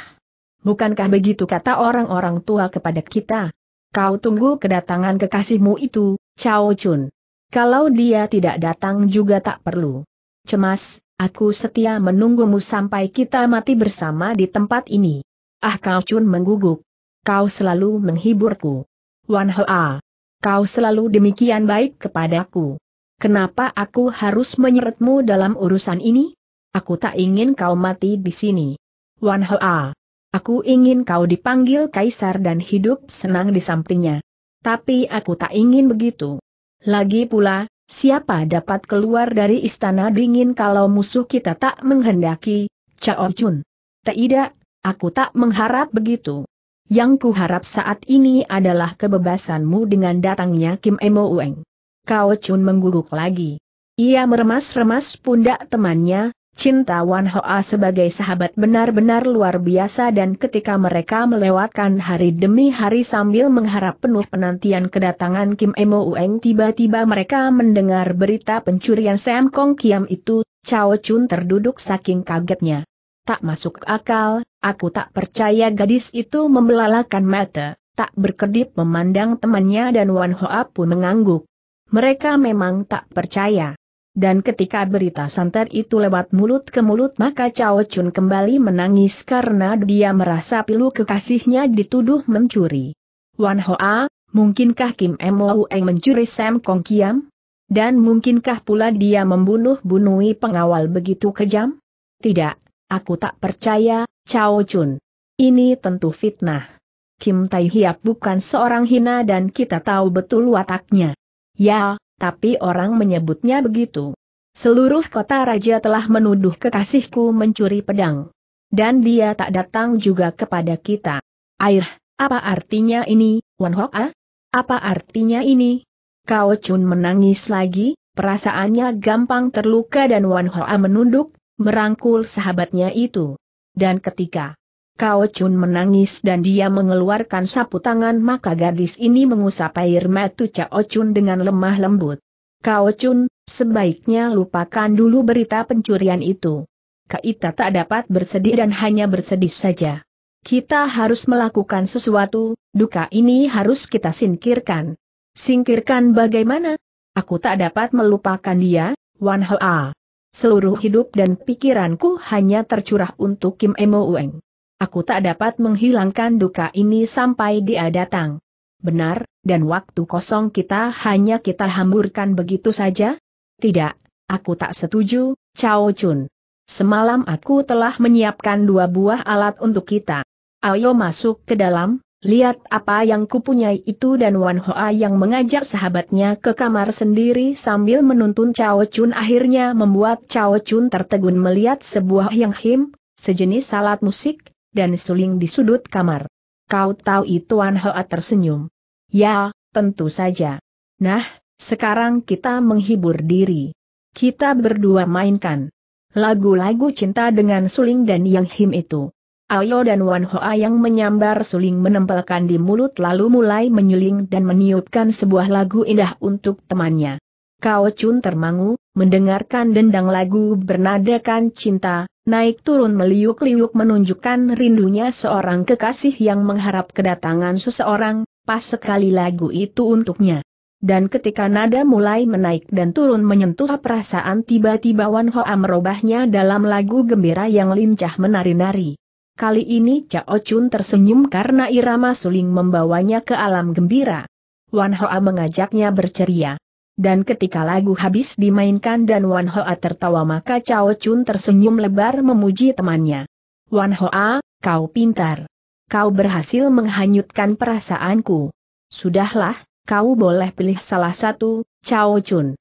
Bukankah begitu kata orang-orang tua kepada kita? Kau tunggu kedatangan kekasihmu itu, Chao Chun. Kalau dia tidak datang juga tak perlu. Cemas, Aku setia menunggumu sampai kita mati bersama di tempat ini. Ah kau cun mengguguk. Kau selalu menghiburku. Wan Hoa. Kau selalu demikian baik kepadaku. Kenapa aku harus menyeretmu dalam urusan ini? Aku tak ingin kau mati di sini. Wan Hoa. Aku ingin kau dipanggil kaisar dan hidup senang di sampingnya. Tapi aku tak ingin begitu. Lagi pula, Siapa dapat keluar dari istana dingin kalau musuh kita tak menghendaki, Cao oh Chun? Tidak, aku tak mengharap begitu. Yang kuharap saat ini adalah kebebasanmu dengan datangnya Kim Emo Ueng. Kao Chun mengguguk lagi. Ia meremas-remas pundak temannya, Cinta Wan Hoa sebagai sahabat benar-benar luar biasa dan ketika mereka melewatkan hari demi hari sambil mengharap penuh penantian kedatangan Kim Emo Ueng tiba-tiba mereka mendengar berita pencurian Sam Kong Kiam itu, Chao Chun terduduk saking kagetnya. Tak masuk akal, aku tak percaya gadis itu membelalakan mata, tak berkedip memandang temannya dan Wan Hoa pun mengangguk. Mereka memang tak percaya. Dan ketika berita santer itu lewat mulut ke mulut maka Cao Chun kembali menangis karena dia merasa pilu kekasihnya dituduh mencuri. Wan Hoa, mungkinkah Kim Mou Eng mencuri Sam Kong Kiam? Dan mungkinkah pula dia membunuh bunuhi pengawal begitu kejam? Tidak, aku tak percaya, Cao Chun. Ini tentu fitnah. Kim Tai Hiap bukan seorang hina dan kita tahu betul wataknya. Ya, tapi orang menyebutnya begitu. Seluruh kota raja telah menuduh kekasihku mencuri pedang. Dan dia tak datang juga kepada kita. Air, apa artinya ini, Wan Hok ah? Apa artinya ini? Kau Chun menangis lagi, perasaannya gampang terluka dan Wan Hoa menunduk, merangkul sahabatnya itu. Dan ketika Kao Chun menangis dan dia mengeluarkan sapu tangan maka gadis ini mengusap air mata Cao Chun dengan lemah lembut. Kao Chun, sebaiknya lupakan dulu berita pencurian itu. Kita tak dapat bersedih dan hanya bersedih saja. Kita harus melakukan sesuatu, duka ini harus kita singkirkan. Singkirkan bagaimana? Aku tak dapat melupakan dia, Wan Hoa. Seluruh hidup dan pikiranku hanya tercurah untuk Kim Emo Ueng. Aku tak dapat menghilangkan duka ini sampai dia datang. Benar, dan waktu kosong kita hanya kita hamburkan begitu saja? Tidak, aku tak setuju, Cao Chun. Semalam aku telah menyiapkan dua buah alat untuk kita. Ayo masuk ke dalam, lihat apa yang kupunyai itu dan Wan Hoa yang mengajak sahabatnya ke kamar sendiri sambil menuntun Cao Chun akhirnya membuat Cao Chun tertegun melihat sebuah yang him, sejenis alat musik, dan suling di sudut kamar. Kau tahu itu Wan Hoa tersenyum. Ya, tentu saja. Nah, sekarang kita menghibur diri. Kita berdua mainkan lagu-lagu cinta dengan suling dan yang him itu. Ayo dan Wan Hoa yang menyambar suling menempelkan di mulut lalu mulai menyuling dan meniupkan sebuah lagu indah untuk temannya. Kau Chun termangu, mendengarkan dendang lagu bernadakan cinta, naik turun meliuk-liuk menunjukkan rindunya seorang kekasih yang mengharap kedatangan seseorang, pas sekali lagu itu untuknya. Dan ketika nada mulai menaik dan turun menyentuh perasaan tiba-tiba Wan Hoa merubahnya dalam lagu gembira yang lincah menari-nari. Kali ini Cao Chun tersenyum karena irama suling membawanya ke alam gembira. Wan Hoa mengajaknya berceria. Dan ketika lagu habis dimainkan dan Wan Hoa tertawa maka Cao Chun tersenyum lebar memuji temannya. Wan Hoa, kau pintar. Kau berhasil menghanyutkan perasaanku. Sudahlah, kau boleh pilih salah satu, Cao Chun.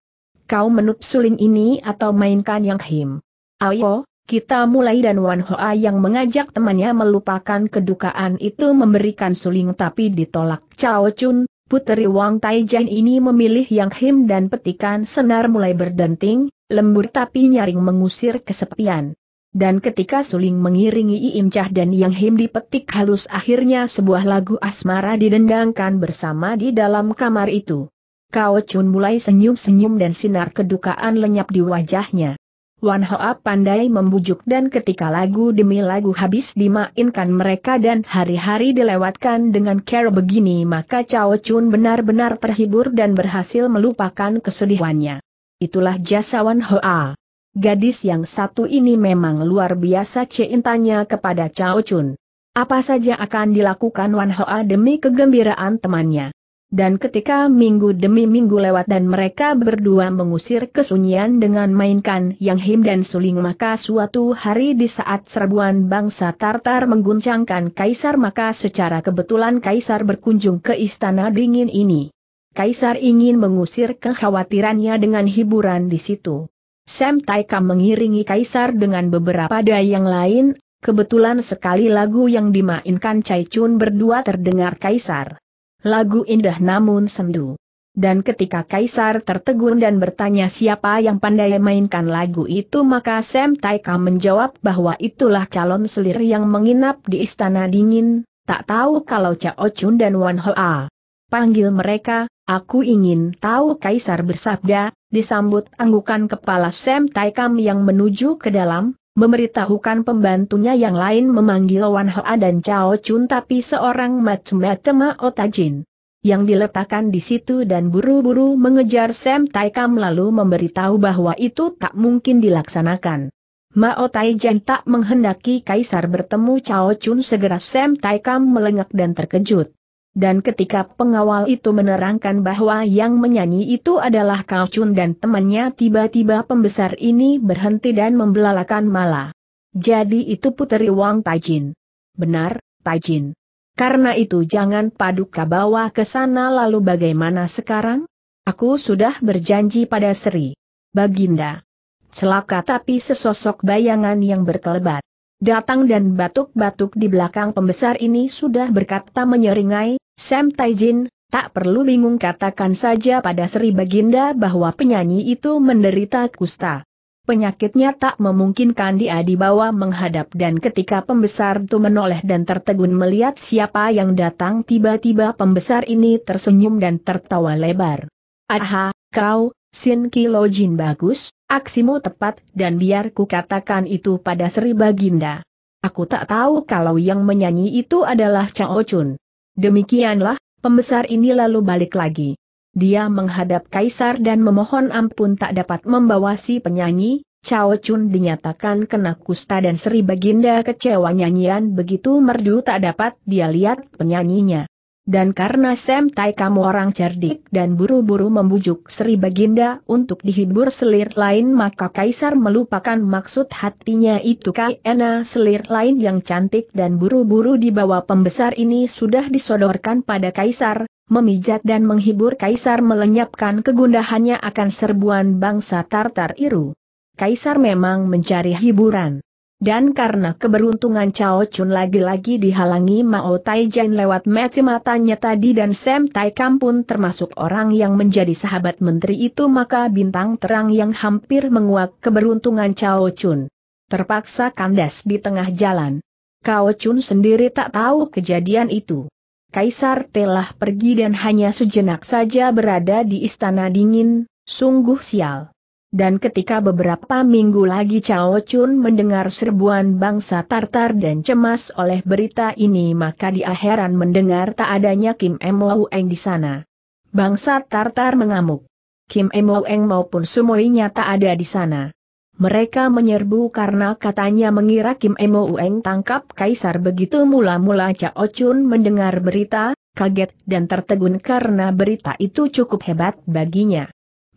Kau menup suling ini atau mainkan yang him. Ayo, kita mulai dan Wan Hoa yang mengajak temannya melupakan kedukaan itu memberikan suling tapi ditolak Cao Chun, Puteri Wang Taijian ini memilih Yang Him dan petikan senar mulai berdenting, lembur tapi nyaring mengusir kesepian. Dan ketika suling mengiringi Iim Cah dan Yang Him dipetik halus akhirnya sebuah lagu asmara didendangkan bersama di dalam kamar itu. Kao Chun mulai senyum-senyum dan sinar kedukaan lenyap di wajahnya. Wan Hoa pandai membujuk dan ketika lagu demi lagu habis dimainkan mereka dan hari-hari dilewatkan dengan care begini maka Cao Chun benar-benar terhibur dan berhasil melupakan kesedihannya. Itulah jasa Wan Hoa. Gadis yang satu ini memang luar biasa cintanya kepada Cao Chun. Apa saja akan dilakukan Wan Hoa demi kegembiraan temannya. Dan ketika minggu demi minggu lewat dan mereka berdua mengusir kesunyian dengan mainkan Yang Him dan Suling maka suatu hari di saat serbuan bangsa Tartar mengguncangkan Kaisar maka secara kebetulan Kaisar berkunjung ke istana dingin ini. Kaisar ingin mengusir kekhawatirannya dengan hiburan di situ. Sam Taika mengiringi Kaisar dengan beberapa daya yang lain, kebetulan sekali lagu yang dimainkan Chai Chun berdua terdengar Kaisar lagu indah namun sendu. Dan ketika Kaisar tertegun dan bertanya siapa yang pandai mainkan lagu itu maka Sam Taika menjawab bahwa itulah calon selir yang menginap di istana dingin, tak tahu kalau Cao Chun dan Wan Hoa. Panggil mereka, aku ingin tahu Kaisar bersabda, disambut anggukan kepala Sam Taikam yang menuju ke dalam, memberitahukan pembantunya yang lain memanggil Wan Hoa dan Cao Chun tapi seorang macam-macam Otajin yang diletakkan di situ dan buru-buru mengejar Sam Taikam lalu memberitahu bahwa itu tak mungkin dilaksanakan. Mao Taijen tak menghendaki Kaisar bertemu Cao Chun segera Sam Taikam melengak dan terkejut. Dan ketika pengawal itu menerangkan bahwa yang menyanyi itu adalah Chun dan temannya tiba-tiba pembesar ini berhenti dan membelalakan Mala. Jadi itu puteri Wang Tajin. Benar, Tajin. Karena itu jangan paduka bawa ke sana lalu bagaimana sekarang? Aku sudah berjanji pada Sri. Baginda. Celaka tapi sesosok bayangan yang berkelebat. Datang dan batuk-batuk di belakang pembesar ini sudah berkata menyeringai, Sam Taijin, tak perlu bingung katakan saja pada Sri Baginda bahwa penyanyi itu menderita kusta. Penyakitnya tak memungkinkan dia dibawa menghadap dan ketika pembesar itu menoleh dan tertegun melihat siapa yang datang tiba-tiba pembesar ini tersenyum dan tertawa lebar. Aha, kau, Sin Kilo Jin bagus, Aksimu tepat, dan biar ku katakan itu pada Sri Baginda. Aku tak tahu kalau yang menyanyi itu adalah Chao Chun. Demikianlah, pembesar ini lalu balik lagi. Dia menghadap Kaisar dan memohon ampun tak dapat membawa si penyanyi, Chao Chun dinyatakan kena kusta dan Sri Baginda kecewa nyanyian begitu merdu tak dapat dia lihat penyanyinya. Dan karena Sam Tai kamu orang cerdik dan buru-buru membujuk Sri Baginda untuk dihibur selir lain maka Kaisar melupakan maksud hatinya itu Kaina selir lain yang cantik dan buru-buru di bawah pembesar ini sudah disodorkan pada Kaisar, memijat dan menghibur Kaisar melenyapkan kegundahannya akan serbuan bangsa Tartar Iru. Kaisar memang mencari hiburan. Dan karena keberuntungan Chao Chun lagi-lagi dihalangi Mao Jin lewat meci matanya tadi dan Sam Tai Kam pun termasuk orang yang menjadi sahabat menteri itu maka bintang terang yang hampir menguak keberuntungan Chao Chun. Terpaksa kandas di tengah jalan. Kao Chun sendiri tak tahu kejadian itu. Kaisar telah pergi dan hanya sejenak saja berada di istana dingin, sungguh sial. Dan ketika beberapa minggu lagi Cao Chun mendengar serbuan bangsa Tartar dan cemas oleh berita ini maka di akhiran mendengar tak adanya Kim Mo Eng di sana. Bangsa Tartar mengamuk. Kim Mo Eng maupun Sumoinya tak ada di sana. Mereka menyerbu karena katanya mengira Kim Mo Eng tangkap kaisar begitu mula-mula Cao Chun mendengar berita, kaget dan tertegun karena berita itu cukup hebat baginya.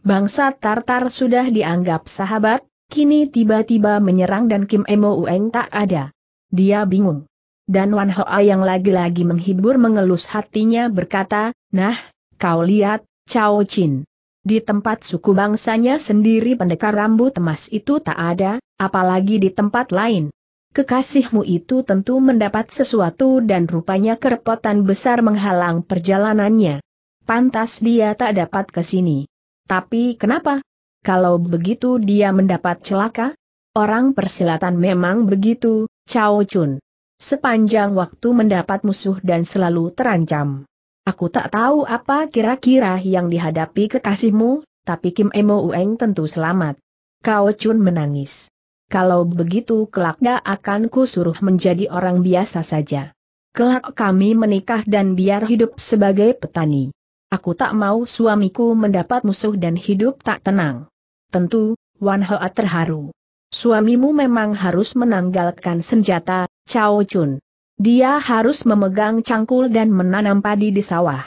Bangsa Tartar sudah dianggap sahabat, kini tiba-tiba menyerang dan Kim Emo Ueng tak ada. Dia bingung. Dan Wan Hoa yang lagi-lagi menghibur mengelus hatinya berkata, Nah, kau lihat, Chao Chin. Di tempat suku bangsanya sendiri pendekar rambut emas itu tak ada, apalagi di tempat lain. Kekasihmu itu tentu mendapat sesuatu dan rupanya kerepotan besar menghalang perjalanannya. Pantas dia tak dapat ke sini. Tapi kenapa? Kalau begitu dia mendapat celaka? Orang persilatan memang begitu, Chao Chun. Sepanjang waktu mendapat musuh dan selalu terancam. Aku tak tahu apa kira-kira yang dihadapi kekasihmu, tapi Kim Emo Ueng tentu selamat. Kao Chun menangis. Kalau begitu kelak dia akan kusuruh menjadi orang biasa saja. Kelak kami menikah dan biar hidup sebagai petani. Aku tak mau suamiku mendapat musuh dan hidup tak tenang. Tentu, Wan Hoa terharu. Suamimu memang harus menanggalkan senjata, Cao Chun. Dia harus memegang cangkul dan menanam padi di sawah.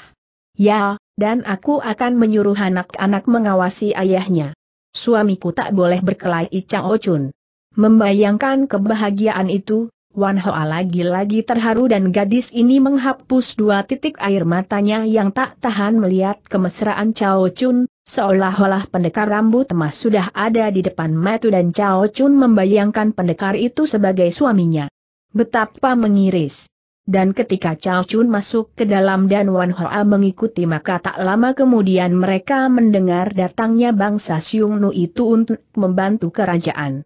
Ya, dan aku akan menyuruh anak-anak mengawasi ayahnya. Suamiku tak boleh berkelahi Cao Chun. Membayangkan kebahagiaan itu, Wan Hoa lagi-lagi terharu dan gadis ini menghapus dua titik air matanya yang tak tahan melihat kemesraan Cao Chun, seolah-olah pendekar rambut emas sudah ada di depan matu dan Cao Chun membayangkan pendekar itu sebagai suaminya. Betapa mengiris. Dan ketika Cao Chun masuk ke dalam dan Wan Hoa mengikuti maka tak lama kemudian mereka mendengar datangnya bangsa Siung Nu itu untuk membantu kerajaan.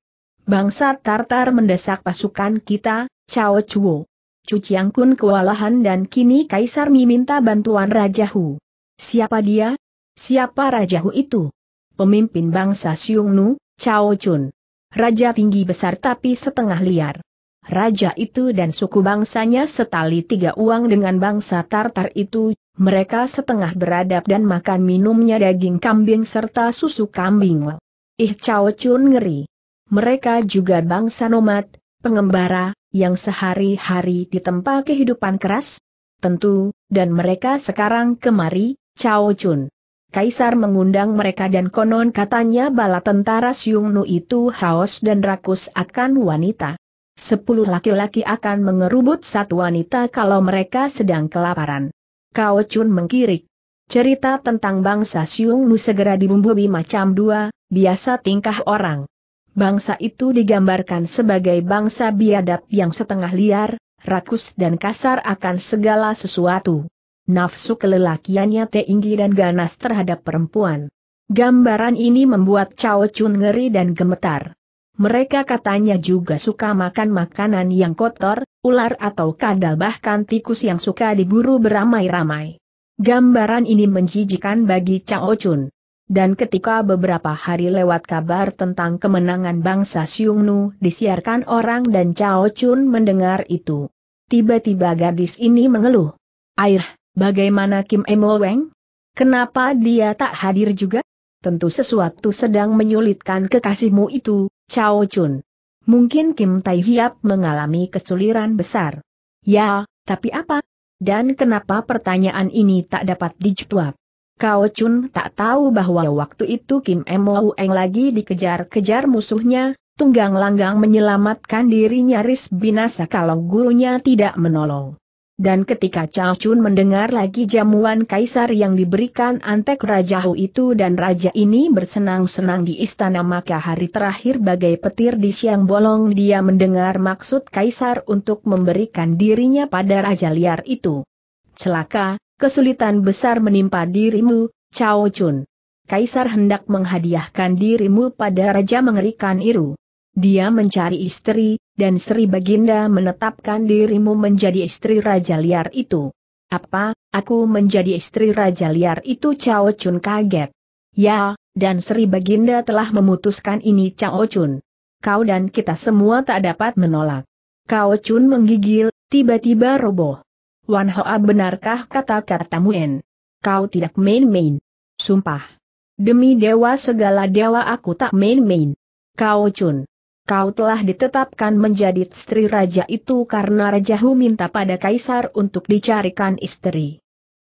Bangsa Tartar mendesak pasukan kita, Cao Chuo. Cuciang Kun kewalahan dan kini Kaisar meminta bantuan Raja Hu. Siapa dia? Siapa Raja Hu itu? Pemimpin bangsa Siung Nu, Cao Chun. Raja tinggi besar tapi setengah liar. Raja itu dan suku bangsanya setali tiga uang dengan bangsa Tartar itu, mereka setengah beradab dan makan minumnya daging kambing serta susu kambing. Ih Cao Chun ngeri mereka juga bangsa nomad, pengembara, yang sehari-hari ditempa kehidupan keras? Tentu, dan mereka sekarang kemari, Cao Chun. Kaisar mengundang mereka dan konon katanya bala tentara Siung Nu itu haus dan rakus akan wanita. Sepuluh laki-laki akan mengerubut satu wanita kalau mereka sedang kelaparan. Cao Chun mengkirik. Cerita tentang bangsa Siung Nu segera dibumbui macam dua, biasa tingkah orang bangsa itu digambarkan sebagai bangsa biadab yang setengah liar, rakus dan kasar akan segala sesuatu. Nafsu kelelakiannya tinggi dan ganas terhadap perempuan. Gambaran ini membuat Chao Chun ngeri dan gemetar. Mereka katanya juga suka makan makanan yang kotor, ular atau kadal bahkan tikus yang suka diburu beramai-ramai. Gambaran ini menjijikan bagi Chao Chun. Dan ketika beberapa hari lewat kabar tentang kemenangan bangsa Xiongnu disiarkan orang dan Cao Chun mendengar itu. Tiba-tiba gadis ini mengeluh. Air, bagaimana Kim Emo Weng? Kenapa dia tak hadir juga? Tentu sesuatu sedang menyulitkan kekasihmu itu, Cao Chun. Mungkin Kim Tai Hiap mengalami kesuliran besar. Ya, tapi apa? Dan kenapa pertanyaan ini tak dapat dijawab? Kau Chun tak tahu bahwa waktu itu Kim Emoeng Eng lagi dikejar-kejar musuhnya, tunggang langgang menyelamatkan dirinya nyaris binasa kalau gurunya tidak menolong. Dan ketika Chao Chun mendengar lagi jamuan kaisar yang diberikan antek Raja Hu itu dan raja ini bersenang-senang di istana maka hari terakhir bagai petir di siang bolong dia mendengar maksud kaisar untuk memberikan dirinya pada raja liar itu. Celaka, kesulitan besar menimpa dirimu, Cao Chun. Kaisar hendak menghadiahkan dirimu pada Raja mengerikan Iru. Dia mencari istri, dan Sri Baginda menetapkan dirimu menjadi istri Raja liar itu. Apa, aku menjadi istri Raja liar itu Cao Chun kaget. Ya, dan Sri Baginda telah memutuskan ini Cao Chun. Kau dan kita semua tak dapat menolak. Cao Chun menggigil, tiba-tiba roboh. Wan Hoa benarkah kata-katamu En? Kau tidak main-main. Sumpah. Demi dewa segala dewa aku tak main-main. Kau Chun. Kau telah ditetapkan menjadi istri raja itu karena Rajahu minta pada kaisar untuk dicarikan istri.